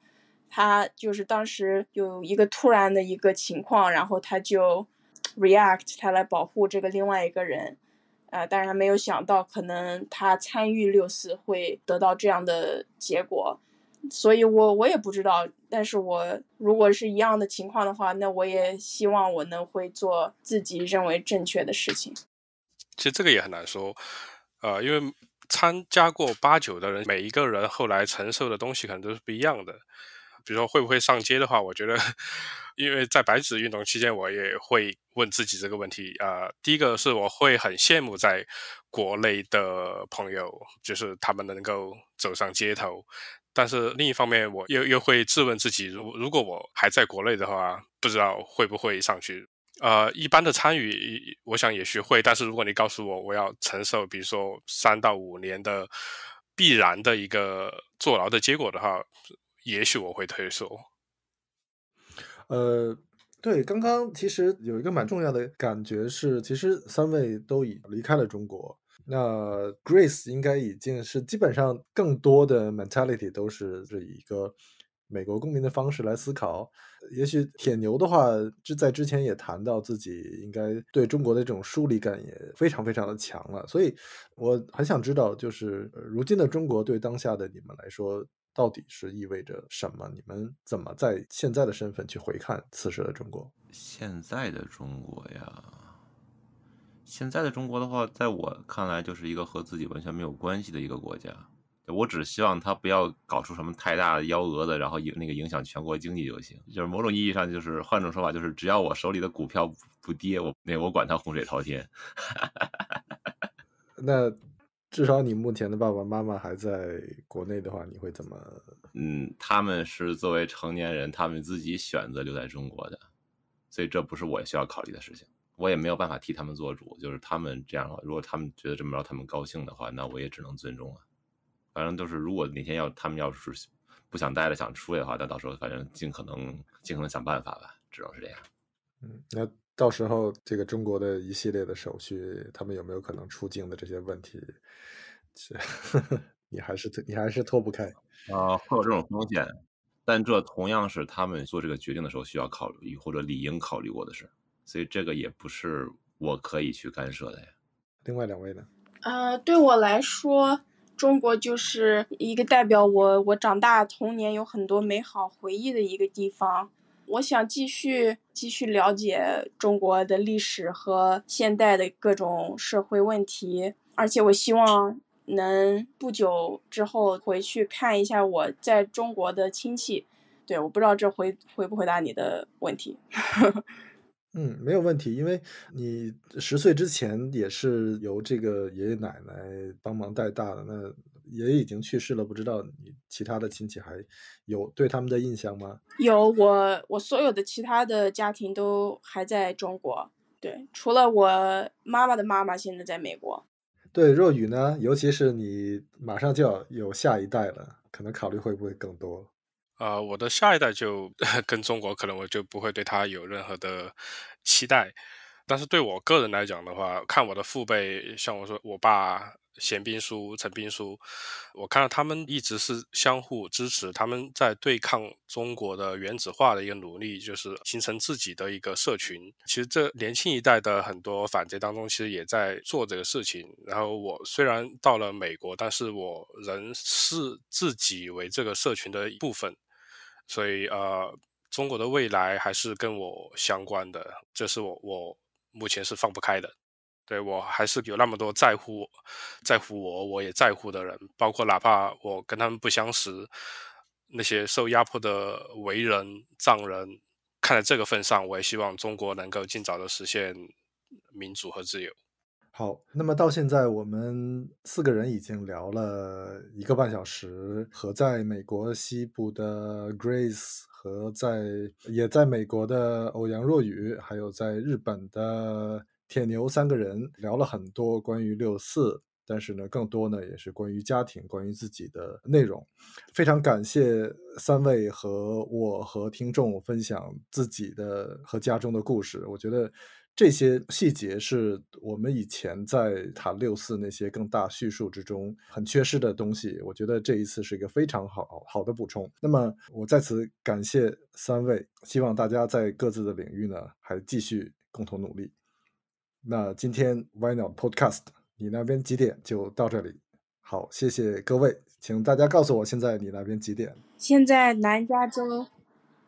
他就是当时有一个突然的一个情况，然后他就 react，他来保护这个另外一个人，呃，当然没有想到可能他参与六四会得到这样的结果，所以我我也不知道，但是我如果是一样的情况的话，那我也希望我能会做自己认为正确的事情。其实这个也很难说，啊，因为参加过八九的人，每一个人后来承受的东西可能都是不一样的。比如说会不会上街的话，我觉得，因为在白纸运动期间，我也会问自己这个问题啊。第一个是我会很羡慕在国内的朋友，就是他们能够走上街头，但是另一方面，我又又会质问自己，如如果我还在国内的话，不知道会不会上去。呃，一般的参与，我想也许会，但是如果你告诉我，我要承受，比如说三到五年的必然的一个坐牢的结果的话。也许我会退缩。呃，对，刚刚其实有一个蛮重要的感觉是，其实三位都已离开了中国，那 Grace 应该已经是基本上更多的 mentality 都是是以一个美国公民的方式来思考。也许铁牛的话，之在之前也谈到自己应该对中国的这种疏离感也非常非常的强了，所以我很想知道，就是如今的中国对当下的你们来说。到底是意味着什么？你们怎么在现在的身份去回看此时的中国？现在的中国呀，现在的中国的话，在我看来就是一个和自己完全没有关系的一个国家。我只希望他不要搞出什么太大的幺蛾子，然后影那个影响全国经济就行。就是某种意义上，就是换种说法，就是只要我手里的股票不跌，我那我管他洪水滔天。那。至少你目前的爸爸妈妈还在国内的话，你会怎么？嗯，他们是作为成年人，他们自己选择留在中国的，所以这不是我需要考虑的事情，我也没有办法替他们做主。就是他们这样的话，如果他们觉得这么着他们高兴的话，那我也只能尊重了。反正就是，如果哪天要他们要是不想待了、想出的话，那到时候反正尽可能、尽可能想办法吧，只能是这样。嗯，那。到时候，这个中国的一系列的手续，他们有没有可能出境的这些问题，你还是你还是脱不开啊，会有这种风险。但这同样是他们做这个决定的时候需要考虑，或者理应考虑过的事，所以这个也不是我可以去干涉的呀。另外两位呢？呃，对我来说，中国就是一个代表我我长大童年有很多美好回忆的一个地方。我想继续继续了解中国的历史和现代的各种社会问题，而且我希望能不久之后回去看一下我在中国的亲戚。对，我不知道这回回不回答你的问题。嗯，没有问题，因为你十岁之前也是由这个爷爷奶奶帮忙带大的。那。也已经去世了，不知道你其他的亲戚还有对他们的印象吗？有，我我所有的其他的家庭都还在中国，对，除了我妈妈的妈妈现在在美国。对若雨呢，尤其是你马上就要有下一代了，可能考虑会不会更多？呃，我的下一代就 跟中国，可能我就不会对他有任何的期待。但是对我个人来讲的话，看我的父辈，像我说我爸。贤斌叔、陈斌叔，我看到他们一直是相互支持，他们在对抗中国的原子化的一个努力，就是形成自己的一个社群。其实这年轻一代的很多反贼当中，其实也在做这个事情。然后我虽然到了美国，但是我仍视自己为这个社群的一部分。所以，呃，中国的未来还是跟我相关的，这是我我目前是放不开的。对我还是有那么多在乎，在乎我，我也在乎的人，包括哪怕我跟他们不相识，那些受压迫的为人藏人，看在这个份上，我也希望中国能够尽早的实现民主和自由。好，那么到现在我们四个人已经聊了一个半小时，和在美国西部的 Grace，和在也在美国的欧阳若雨，还有在日本的。铁牛三个人聊了很多关于六四，但是呢，更多呢也是关于家庭、关于自己的内容。非常感谢三位和我和听众分享自己的和家中的故事。我觉得这些细节是我们以前在谈六四那些更大叙述之中很缺失的东西。我觉得这一次是一个非常好好的补充。那么我在此感谢三位，希望大家在各自的领域呢，还继续共同努力。那今天 y n o t Podcast，你那边几点就到这里？好，谢谢各位，请大家告诉我现在你那边几点？现在南加州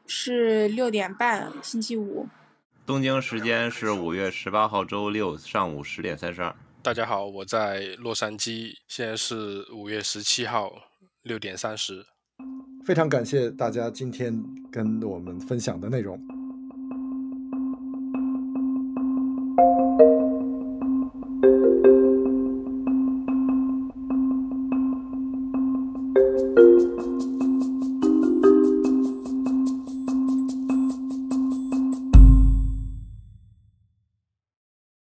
是六点半，星期五。东京时间是五月十八号周六上午十点三十二。大家好，我在洛杉矶，现在是五月十七号六点三十。非常感谢大家今天跟我们分享的内容。